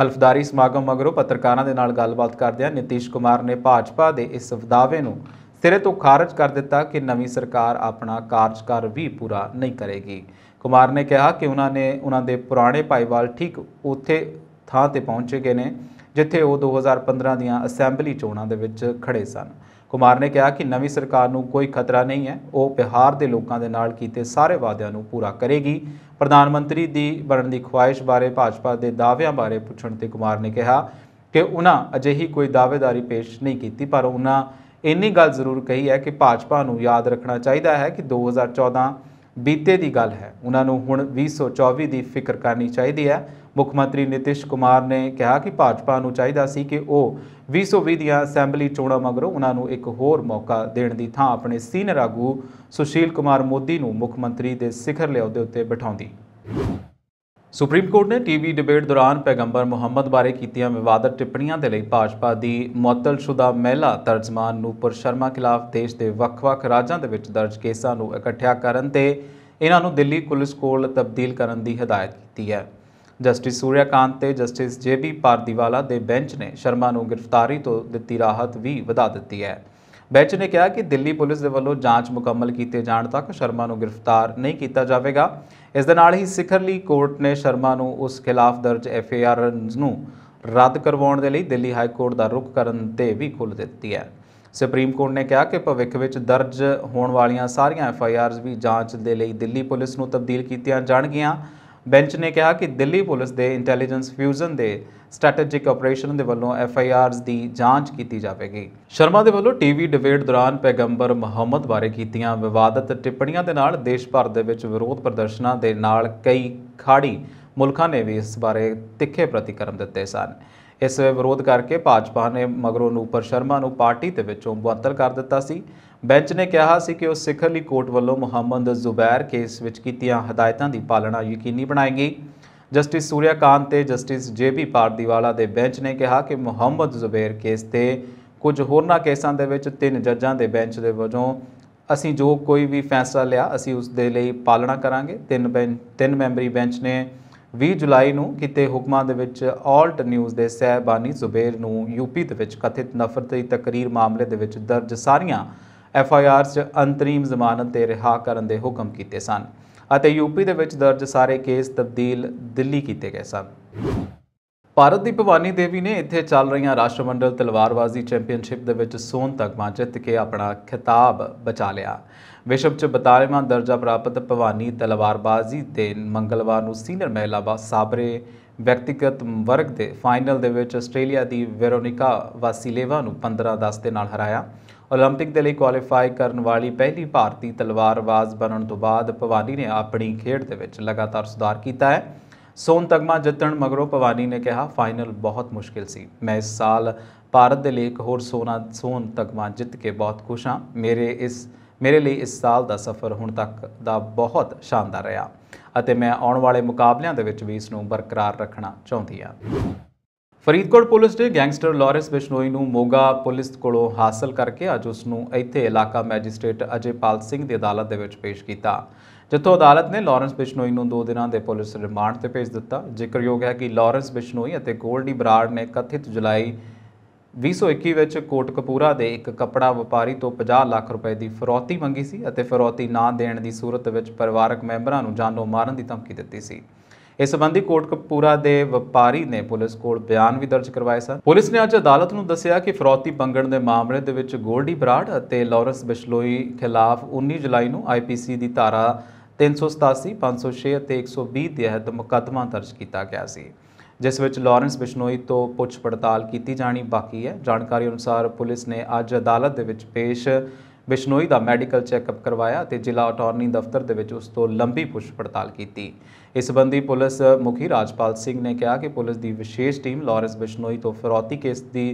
A: ਹਲਫਦਾਰੀ ਸਮਾਗਮ ਮਗਰੋਂ ਪੱਤਰਕਾਰਾਂ ਦੇ ਨਾਲ ਗੱਲਬਾਤ ਕਰਦਿਆਂ ਨਿਤੀਸ਼ ਕੁਮਾਰ ਨੇ ਭਾਜਪਾ ਦੇ ਇਸ ਦਾਅਵੇ ਨੂੰ ਸਿਰੇ ਤੋਂ ਖਾਰਜ ਕਰ ਦਿੱਤਾ ਕਿ ਨਵੀਂ ਸਰਕਾਰ ਆਪਣਾ ਕਾਰਜਕਾਰ ਵੀ ਪੂਰਾ ਨਹੀਂ ਕਰੇਗੀ ਕੁਮਾਰ ਨੇ ਕਿਹਾ ਕਿ ਉਹਨਾਂ ਨੇ ਉਹਨਾਂ ਦੇ ਪੁਰਾਣੇ ਭਾਈਵਾਲ ਠੀਕ ਉੱਥੇ ਥਾਂ ਤੇ ਪਹੁੰਚੇ ਗਏ ਨੇ ਜਿੱਥੇ ਉਹ 2015 ਦੀਆਂ ਅਸੈਂਬਲੀ ਚੋਣਾਂ ਦੇ ਵਿੱਚ ਖੜੇ ਸਨ ਕੁਮਾਰ ਨੇ ਕਿਹਾ ਕਿ ਨਵੀਂ ਸਰਕਾਰ ਨੂੰ ਕੋਈ ਖਤਰਾ ਨਹੀਂ ਹੈ ਉਹ ਬਿਹਾਰ ਦੇ ਲੋਕਾਂ ਦੇ ਨਾਲ ਕੀਤੇ ਸਾਰੇ ਵਾਅਦਿਆਂ ਨੂੰ ਪੂਰਾ ਕਰੇਗੀ ਪ੍ਰਧਾਨ ਮੰਤਰੀ ਦੀ ਬਣਨ ਦੀ ਖੁਆਇਸ਼ ਬਾਰੇ ਭਾਜਪਾ ਦੇ ਦਾਅਵਿਆਂ ਬਾਰੇ ਪੁੱਛਣ ਤੇ ਕੁਮਾਰ ਨੇ ਕਿਹਾ ਕਿ ਉਹਨਾਂ ਅਜਿਹੀ ਕੋਈ ਦਾਅਵੇਦਾਰੀ ਪੇਸ਼ ਨਹੀਂ ਕੀਤੀ ਪਰ ਉਹਨਾਂ ਇੰਨੀ ਗੱਲ ਜ਼ਰੂਰ ਕਹੀ ਹੈ ਕਿ ਭਾਜਪਾ ਨੂੰ ਯਾਦ ਰੱਖਣਾ ਚਾਹੀਦਾ ਹੈ ਕਿ 2014 ਬੀਤੇ ਦੀ ਗੱਲ ਹੈ ਉਹਨਾਂ ਨੂੰ ਹੁਣ 2024 ਦੀ ਫਿਕਰ ਕਰਨੀ ਚਾਹੀਦੀ ਹੈ ਮੁੱਖ ਮੰਤਰੀ ਨਿਤਿਸ਼ ਕੁਮਾਰ ਨੇ ਕਿਹਾ ਕਿ ਭਾਜਪਾ ਨੂੰ ਚਾਹੀਦਾ ਸੀ ਕਿ ਉਹ 2020 ਦੀਆਂ ਅਸੈਂਬਲੀ ਚੋਣਾਂ ਮਗਰੋਂ ਉਹਨਾਂ ਨੂੰ ਇੱਕ ਹੋਰ ਮੌਕਾ ਦੇਣ ਦੀ ਥਾਂ ਆਪਣੇ ਸੀਨੀਅਰ ਆਗੂ ਸੁਸ਼ੀਲ ਕੁਮਾਰ ਮੋਦੀ ਨੂੰ ਮੁੱਖ ਮੰਤਰੀ ਦੇ ਸਿਖਰ ਲਿਆਉਦੇ ਉੱਤੇ ਬਿਠਾਉਂਦੀ ਸੁਪਰੀਮ ਕੋਰਟ ਨੇ ਟੀਵੀ ਡਿਬੇਟ ਦੌਰਾਨ ਪੈਗੰਬਰ ਮੁਹੰਮਦ ਬਾਰੇ ਕੀਤੀਆਂ ਵਿਵਾਦਤ ਟਿੱਪਣੀਆਂ ਦੇ ਲਈ ਭਾਜਪਾ ਦੀ ਮੁਅੱਤਲਸ਼ੁਦਾ ਮਹਿਲਾ ਤਰਜਮਾਨ ਨੂਪੁਰ ਸ਼ਰਮਾ ਖਿਲਾਫ ਦੇਸ਼ ਦੇ ਵੱਖ-ਵੱਖ ਰਾਜਾਂ ਦੇ ਵਿੱਚ ਦਰਜ ਕੇਸਾਂ ਨੂੰ ਇਕੱਠਿਆ ਕਰਨ ਤੇ ਇਹਨਾਂ ਨੂੰ ਦਿੱਲੀ ਪੁਲਿਸ ਕੋਲ ਤਬਦੀਲ ਕਰਨ ਦੀ ਹਦਾਇਤ ਕੀਤੀ ਹੈ ਜਸਟਿਸ ਸੂਰਿਆਕਾਂਤ ਤੇ ਜਸਟਿਸ ਜੇਬੀ ਪਾਰਦੀਵਾਲਾ ਦੇ ਬੈਂਚ ਨੇ ਸ਼ਰਮਾ ਨੂੰ ਗ੍ਰਿਫਤਾਰੀ ਤੋਂ ਦਿੱਤੀ ਰਾਹਤ ਵੀ ਵਧਾ ਦਿੱਤੀ ਹੈ ਬੈਂਚ ਨੇ ਕਿਹਾ ਕਿ ਦਿੱਲੀ ਪੁਲਿਸ ਦੇ ਵੱਲੋਂ ਜਾਂਚ ਮੁਕੰਮਲ ਕੀਤੇ ਜਾਣ ਤੱਕ ਸ਼ਰਮਾ ਨੂੰ ਗ੍ਰਿਫਤਾਰ ਨਹੀਂ ਕੀਤਾ ਜਾਵੇਗਾ ਇਸ ਦੇ ਨਾਲ ਹੀ ਸਿਖਰਲੀ ਕੋਰਟ ਨੇ ਸ਼ਰਮਾ ਨੂੰ ਉਸ ਖਿਲਾਫ ਦਰਜ ਆਰ ਨੂੰ ਰੱਦ ਕਰਵਾਉਣ ਦੇ ਲਈ ਦਿੱਲੀ ਹਾਈ ਕੋਰਟ ਦਾ ਰੁਖ ਕਰਨ ਤੇ ਵੀ ਖੁੱਲ੍ਹ ਦਿੱਤੀ ਹੈ ਸੁਪਰੀਮ ਕੋਰਟ ਨੇ ਕਿਹਾ ਕਿ ਭਵਿੱਖ ਵਿੱਚ ਦਰਜ ਹੋਣ ਵਾਲੀਆਂ ਸਾਰੀਆਂ ਐਫਆਈਆਰਸ ਵੀ ਜਾਂਚ ਦੇ ਲਈ ਦਿੱਲੀ ਪੁਲਿਸ ਨੂੰ ਤਬਦੀਲ ਕੀਤੀਆਂ ਜਾਣਗੀਆਂ ਬੈਂਚ ਨੇ ਕਿਹਾ ਕਿ ਦਿੱਲੀ ਪੁਲਿਸ ਦੇ ਇੰਟੈਲੀਜੈਂਸ ਫਿਊਜ਼ਨ ਦੇ ਸਟ੍ਰੈਟੈਜਿਕ ਆਪਰੇਸ਼ਨ ਦੇ ਵੱਲੋਂ ਐਫ ਆਈ ਆਰਸ ਦੀ ਜਾਂਚ ਕੀਤੀ ਜਾਵੇਗੀ ਸ਼ਰਮਾ ਦੇ ਵੱਲੋਂ ਟੀਵੀ ਡਿਬੇਟ ਦੌਰਾਨ ਪੈਗੰਬਰ ਮੁਹੰਮਦ ਬਾਰੇ ਕੀਤੀਆਂ ਵਿਵਾਦਤ ਟਿੱਪਣੀਆਂ ਦੇ ਨਾਲ ਦੇਸ਼ ਭਰ ਦੇ ਵਿੱਚ ਵਿਰੋਧ ਪ੍ਰਦਰਸ਼ਨਾਂ ਦੇ ਨਾਲ ਕਈ ਖਾੜੀ ਮੁਲਕਾਂ ਨੇ ਵੀ ਇਸ ਬਾਰੇ ਤਿੱਖੇ ਪ੍ਰਤੀਕਰਮ ਦਿੱਤੇ ਸਨ ਇਸ ਵਿਰੋਧ ਕਰਕੇ ਭਾਜਪਾ ਨੇ ਮਗਰੋਂ ਨੂਪਰ ਸ਼ਰਮਾ ਨੂੰ ਪਾਰਟੀ ਦੇ ਵਿੱਚੋਂ ਮੁਅੱਤਲ ਕਰ ਦਿੱਤਾ ਸੀ ਬੈਂਚ ਨੇ ਕਿਹਾ ਸੀ ਕਿ ਉਹ ਸਿਖਰਲੀ ਕੋਰਟ ਵੱਲੋਂ ਮੁਹੰਮਦ ਜ਼ੁਬੈਰ ਕੇਸ ਵਿੱਚ ਕੀਤੀਆਂ ਹਦਾਇਤਾਂ ਦੀ ਪਾਲਣਾ ਯਕੀਨੀ ਬਣਾਏਗੀ ਜਸਟਿਸ ਸੂਰਿਆਕਾਂਤ ਤੇ ਜਸਟਿਸ ਜੇਬੀ ਪਾਰਦੀਵਾਲਾ ਦੇ ਬੈਂਚ ਨੇ ਕਿਹਾ ਕਿ ਮੁਹੰਮਦ ਜ਼ੁਬੈਰ ਕੇਸ ਤੇ ਕੁਝ ਹੋਰਨਾ ਕੇਸਾਂ ਦੇ ਵਿੱਚ ਤਿੰਨ ਜੱਜਾਂ ਦੇ ਬੈਂਚ ਦੇ ਵਜੋਂ ਅਸੀਂ ਜੋ ਕੋਈ ਵੀ ਫੈਸਲਾ ਲਿਆ ਅਸੀਂ ਉਸ ਦੇ ਲਈ ਪਾਲਣਾ ਕਰਾਂਗੇ ਤਿੰਨ ਬੈਂਚ ਤਿੰਨ ਮੈਂਬਰੀ ਬੈਂਚ ਨੇ 20 ਜੁਲਾਈ ਨੂੰ ਕਿਤੇ ਹੁਕਮਾਂ ਦੇ ਵਿੱਚ ਆਲਟ ਨਿਊਜ਼ ਦੇ ਸਹਿਬਾਨੀ ਜ਼ੁਬੈਰ ਨੂੰ ਯੂਪੀ ਦੇ ਵਿੱਚ ਕਥਿਤ ਨਫ਼ਰਤ ਦੀ ਤਕਰੀਰ ਮਾਮਲੇ ਦੇ ਵਿੱਚ ਦਰਜ ਸਾਰੀਆਂ ਐਫ ਆਈ ਆਰ 'ਚ ਅੰਤਰੀਮ ਜ਼ਮਾਨਤ ਤੇ ਰਿਹਾ ਕਰਨ ਦੇ ਹੁਕਮ ਕੀਤੇ ਸਨ ਅਤੇ ਯੂਪੀ ਦੇ ਵਿੱਚ ਦਰਜ ਸਾਰੇ ਕੇਸ ਤਬਦੀਲ ਦਿੱਲੀ ਕੀਤੇ ਗਏ ਸਨ ਭਾਰਤ ਦੀ ਭਵਾਨੀ ਦੇਵੀ ਨੇ ਇੱਥੇ ਚੱਲ ਰਹੀਆਂ ਰਾਸ਼ਟਰਮੰਡਲ ਤਲਵਾਰਬਾਜ਼ੀ ਚੈਂਪੀਅਨਸ਼ਿਪ ਦੇ ਵਿੱਚ ਸੋਨ ਤਗਮਾ ਜਿੱਤ ਕੇ ਆਪਣਾ ਖਿਤਾਬ ਬਚਾ ਲਿਆ ਵਿਸ਼ਵ 'ਚ 42ਵਾਂ ਦਰਜਾ ਪ੍ਰਾਪਤ ਭਵਾਨੀ ਤਲਵਾਰਬਾਜ਼ੀ ਦੇ ਮੰਗਲਵਾਰ ਨੂੰ ਸੀਨੀਅਰ ਮਹਿਲਾ ਬਾ ਸਾਬਰੇ ਵਿਅਕਤੀਗਤ ਵਰਗ ਦੇ ਫਾਈਨਲ ਦੇ ਵਿੱਚ ਆਸਟ੍ਰੇਲੀਆ ਦੀ ਵੈਰੋਨਿਕਾ ਵਾਸੀਲੇਵਾ ਨੂੰ 15-10 ਦੇ ਨਾਲ ਹਰਾਇਆ 올림픽 ਦੇ ਲਈ ਕੁਆਲੀਫਾਈ ਕਰਨ ਵਾਲੀ ਪਹਿਲੀ ਭਾਰਤੀ ਤਲਵਾਰਬਾਜ਼ ਬਣਨ ਤੋਂ ਬਾਅਦ ਭਵਾਨੀ ਨੇ ਆਪਣੀ ਖੇਡ ਦੇ ਵਿੱਚ ਲਗਾਤਾਰ ਸੁਧਾਰ ਕੀਤਾ ਹੈ ਸੋਨ ਤਗਮਾ ਜਿੱਤਣ ਮਗਰੋਂ ਭਵਾਨੀ ਨੇ ਕਿਹਾ ਫਾਈਨਲ ਬਹੁਤ ਮੁਸ਼ਕਿਲ ਸੀ ਮੈਂ ਇਸ ਸਾਲ ਭਾਰਤ ਦੇ ਲਈ ਇੱਕ ਹੋਰ ਸੋਨਾ ਸੋਨ ਤਗਮਾ ਜਿੱਤ ਕੇ ਬਹੁਤ ਖੁਸ਼ ਹਾਂ ਮੇਰੇ ਇਸ ਮੇਰੇ ਲਈ ਇਸ ਸਾਲ ਦਾ ਸਫ਼ਰ ਹੁਣ ਤੱਕ ਦਾ ਬਹੁਤ ਸ਼ਾਨਦਾਰ ਰਿਹਾ ਅਤੇ ਮੈਂ ਆਉਣ ਵਾਲੇ ਮੁਕਾਬਲਿਆਂ ਦੇ ਵਿੱਚ ਵੀ ਇਸ ਨੂੰ ਬਰਕਰਾਰ ਰੱਖਣਾ ਚਾਹੁੰਦੀ ਹਾਂ ਫਰੀਦਕੋਟ ਪੁਲਿਸ ਨੇ ਗੈਂਗਸਟਰ ਲਾਰੈਂਸ ਬਿਸ਼ਨੋਈ ਨੂੰ ਮੋਗਾ ਪੁਲਿਸ ਕੋਲੋਂ ਹਾਸਲ ਕਰਕੇ ਅੱਜ ਉਸ ਨੂੰ ਇੱਥੇ ਇਲਾਕਾ ਮੈਜਿਸਟ੍ਰੇਟ ਅਜੇਪਾਲ ਸਿੰਘ ਦੀ ਅਦਾਲਤ ਦੇ ਵਿੱਚ ਪੇਸ਼ ਕੀਤਾ ਜਿੱਥੋਂ ਅਦਾਲਤ ਨੇ ਲਾਰੈਂਸ ਬਿਸ਼ਨੋਈ ਨੂੰ 2 ਦਿਨਾਂ ਦੇ ਪੁਲਿਸ ਰਿਮਾਂਡ ਤੇ ਭੇਜ ਦਿੱਤਾ ਜ਼ਿਕਰਯੋਗ ਹੈ ਕਿ ਲਾਰੈਂਸ ਬਿਸ਼ਨੋਈ ਅਤੇ ਗੋਲਡੀ ਬਰਾੜ ਨੇ ਕਥਿਤ ਜੁਲਾਈ 2021 ਵਿੱਚ ਕੋਟਕਪੂਰਾ ਦੇ ਇੱਕ ਕੱਪੜਾ ਵਪਾਰੀ ਤੋਂ 50 ਲੱਖ ਰੁਪਏ ਦੀ ਫਰੌਤੀ ਮੰਗੀ ਸੀ ਅਤੇ ਫਰੌਤੀ ਨਾ ਦੇਣ ਦੀ ਸੂਰਤ ਵਿੱਚ ਪਰਿਵਾਰਕ ਮੈਂਬਰਾਂ ਨੂੰ ਜਾਨੋਂ ਮਾਰਨ ਦੀ ਧਮਕੀ ਦਿੱਤੀ ਸੀ ਇਸ ਸੰਬੰਧੀ ਕੋਟਕਪੂਰਾ ਦੇ ਵਪਾਰੀ ਨੇ ਪੁਲਿਸ ਕੋਲ ਬਿਆਨ ਵੀ ਦਰਜ ਕਰਵਾਏ ਸਨ ਪੁਲਿਸ ਨੇ ਅੱਜ ਅਦਾਲਤ ਨੂੰ ਦੱਸਿਆ ਕਿ ਫਰੌਤੀ ਪੰਗਣ ਦੇ ਮਾਮਲੇ ਦੇ ਵਿੱਚ ਗੋਲਡੀ ਬਰਾੜ ਅਤੇ ਲਾਰੈਂਸ ਬਿਸ਼ਲੋਈ ਖਿਲਾਫ 19 ਜੁਲਾਈ ਨੂੰ ਆਈਪੀਸੀ ਦੀ ਧਾਰਾ 387 506 ਅਤੇ 120 ਦੇ ਤਹਿਤ ਮੁਕੱਦਮਾ ਦਰਜ ਕੀਤਾ ਗਿਆ ਸੀ ਜਿਸ ਵਿੱਚ ਲਾਰੈਂਸ ਬਿਸ਼ਨੋਈ ਤੋਂ ਪੁੱਛ ਪੜਤਾਲ ਕੀਤੀ ਜਾਣੀ ਬਾਕੀ ਹੈ ਜਾਣਕਾਰੀ ਅਨੁਸਾਰ ਪੁਲਿਸ ਨੇ ਅੱਜ ਅਦਾਲਤ ਦੇ ਵਿੱਚ ਪੇਸ਼ ਬਿਸ਼ਨੋਈ ਦਾ ਮੈਡੀਕਲ ਚੈੱਕਅਪ ਕਰਵਾਇਆ ਤੇ ਜ਼ਿਲ੍ਹਾ ਅਟਾਰਨੀ ਦਫ਼ਤਰ ਦੇ ਵਿੱਚ ਉਸ ਤੋਂ ਲੰਬੀ ਪੁੱਛ ਪੜਤਾਲ ਕੀਤੀ ਇਸ ਸੰਬੰਧੀ ਪੁਲਿਸ ਮੁਖੀ ਰਾਜਪਾਲ ਸਿੰਘ ਨੇ ਕਿਹਾ ਕਿ ਪੁਲਿਸ ਦੀ ਵਿਸ਼ੇਸ਼ ਟੀਮ ਲਾਰੈਂਸ ਬਿਸ਼ਨੋਈ ਤੋਂ ਫਿਰੌਤੀ ਕੇਸ ਦੀ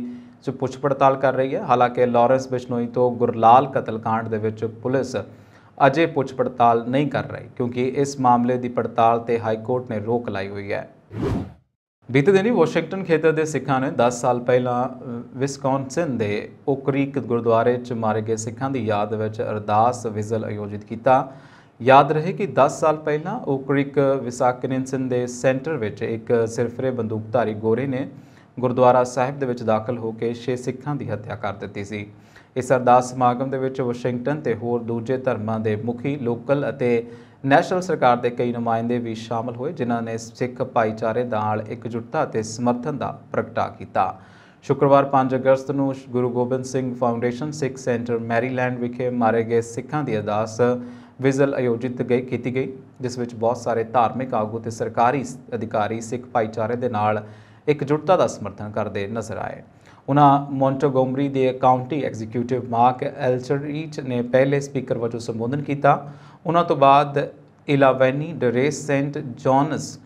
A: ਜੋ ਪੁੱਛ ਪੜਤਾਲ ਕਰ ਰਹੀ ਹੈ ਹਾਲਾਂਕਿ ਲਾਰੈਂਸ ਬਿਸ਼ਨੋਈ ਤੋਂ ਗੁਰਲਾਲ ਕਤਲकांड ਦੇ ਵਿੱਚ ਪੁਲਿਸ ਅਜੇ ਪੁੱਛ ਪੜਤਾਲ ਨਹੀਂ ਕਰ ਰਹੀ ਕਿਉਂਕਿ ਇਸ ਮਾਮਲੇ ਦੀ ਪੜਤਾਲ ਤੇ ਹਾਈ ਕੋਰਟ ਨੇ ਰੋਕ ਲਾਈ ਹੋਈ ਹੈ ਬੀਤੇ ਦਿਨੀ ਵਾਸ਼ਿੰਗਟਨ ਖੇਤਰ ਦੇ ਸਿੱਖਾਂ ਨੇ 10 ਸਾਲ ਪਹਿਲਾਂ ਵਿਸਕੌਨਸਿਨ ਦੇ ਓਕਰੀਕ ਗੁਰਦੁਆਰੇ 'ਚ ਮਾਰੇ ਗਏ ਸਿੱਖਾਂ ਦੀ ਯਾਦ ਵਿੱਚ ਅਰਦਾਸ ਵਿਜ਼ਲ ਆਯੋਜਿਤ ਕੀਤਾ ਯਾਦ ਰਹੇ ਕਿ 10 ਸਾਲ ਪਹਿਲਾਂ ਓਕਰੀਕ ਵਿਸਾਕਨਿੰਸਨ ਦੇ ਸੈਂਟਰ ਵਿੱਚ ਇੱਕ ਸਿਰਫਰੇ ਬੰਦੂਕਧਾਰੀ ਗੋਰੇ ਨੇ ਗੁਰਦੁਆਰਾ ਸਾਹਿਬ ਦੇ ਵਿੱਚ ਦਾਖਲ ਹੋ ਕੇ 6 ਸਿੱਖਾਂ ਦੀ ਹੱਤਿਆ ਕਰ ਦਿੱਤੀ ਸੀ ਇਸ ਅਰਦਾਸ ਸਮਾਗਮ ਦੇ ਵਿੱਚ ਵਾਸ਼ਿੰਗਟਨ ਤੇ ਹੋਰ ਦੂਜੇ ਧਰਮਾਂ ਦੇ ਮੁਖੀ ਲੋਕਲ ਅਤੇ ਨੈਸ਼ਨਲ ਸਰਕਾਰ ਦੇ ਕਈ ਨੁਮਾਇੰਦੇ ਵੀ ਸ਼ਾਮਲ ਹੋਏ ਜਿਨ੍ਹਾਂ ਨੇ ਸਿੱਖ ਭਾਈਚਾਰੇ ਨਾਲ ਇਕਜੁੱਟਤਾ ਤੇ ਸਮਰਥਨ ਦਾ ਪ੍ਰਗਟਾ ਕੀਤਾ ਸ਼ੁੱਕਰਵਾਰ 5 ਅਗਸਤ ਨੂੰ Guru Gobind Singh foundation Sikh centre Maryland ਵਿਖੇ ਮਾਰੇ ਗਏ ਸਿੱਖਾਂ ਦੀ ਅਰਦਾਸ ਵਿਜ਼ਲ ਆਯੋਜਿਤ ਗਈ ਕੀਤੀ ਗਈ ਜਿਸ ਵਿੱਚ ਬਹੁਤ ਸਾਰੇ ਧਾਰਮਿਕ ਆਗੂ ਤੇ ਸਰਕਾਰੀ ਅਧਿਕਾਰੀ ਸਿੱਖ ਭਾਈਚਾਰੇ ਦੇ ਨਾਲ ਇਕਜੁੱਟਤਾ ਦਾ ਸਮਰਥਨ ਕਰਦੇ ਨਜ਼ਰ ਆਏ ਉਹਨਾਂ ਮੌਂਟਗੋਮਰੀ ਦੇ ਕਾਉਂਟੀ ਐਗਜ਼ੀਕਿਊਟਿਵ ਮਾਰਕ ਐਲਚਰੀਚ ਨੇ ਪਹਿਲੇ ਸਪੀਕਰ ਵਜੋਂ ਸੰਬੋਧਨ ਕੀਤਾ ਉਹਨਾਂ ਤੋਂ ਬਾਅਦ ਇਲਾਵੈਨੀ ਡਰੇਸ ਸੈਂਟ ਜੌਨਸ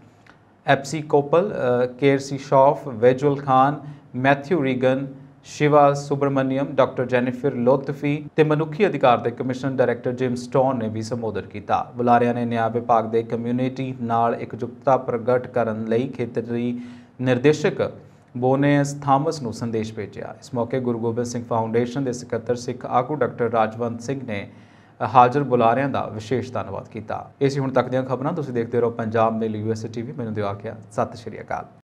A: ਐਪਸੀ ਕੋਪਲ ਕੇਰਸੀ ਸ਼ਾਫ ਵੈਜੁਅਲ Khan Matthew Reagan Shiva Subramaniam doctor Jennifer Lotfi ਤੇ ਮਨੁੱਖੀ ਅਧਿਕਾਰ ਦੇ ਕਮਿਸ਼ਨ ਡਾਇਰੈਕਟਰ ਜਿਮ ਸਟੋਨ ਨੇ ਵੀ ਸੰਬੋਧਨ ਕੀਤਾ ਬੁਲਾਰਿਆਂ ਨੇ ਨਿਆਂ ਵਿਭਾਗ ਦੇ ਕਮਿਊਨਿਟੀ ਨਾਲ ਇੱਕਜੁਟਤਾ ਪ੍ਰਗਟ ਕਰਨ ਲਈ ਖੇਤਰੀ ਨਿਰਦੇਸ਼ਕ ਬੋਨੇਸ ਥਾਮਸ ਨੂੰ ਸੰਦੇਸ਼ ਭੇਜਿਆ ਇਸ ਮੌਕੇ ਗੁਰੂ ਗੋਬਿੰਦ ਸਿੰਘ ਫਾਊਂਡੇਸ਼ਨ ਦੇ ਸਕੱਤਰ ਸਿੱਖ ਆਗੂ ਡਾਕਟਰ ਰਾਜਵੰਤ ਸਿੰਘ ਨੇ ਹਾਜ਼ਰ ਬੁਲਾਰਿਆਂ ਦਾ ਵਿਸ਼ੇਸ਼ ਧੰਨਵਾਦ ਕੀਤਾ ਇਸੇ ਹੁਣ ਤੱਕ ਦੀਆਂ ਖਬਰਾਂ ਤੁਸੀਂ ਦੇਖਦੇ ਰਹੋ ਪੰਜਾਬ ਮੇਲ ਯੂਐਸ ਟੀਵੀ ਮੈਨੂੰ ਦਿਓ ਆਖਿਆ ਸਤਿ ਸ਼੍ਰੀ ਅਕਾਲ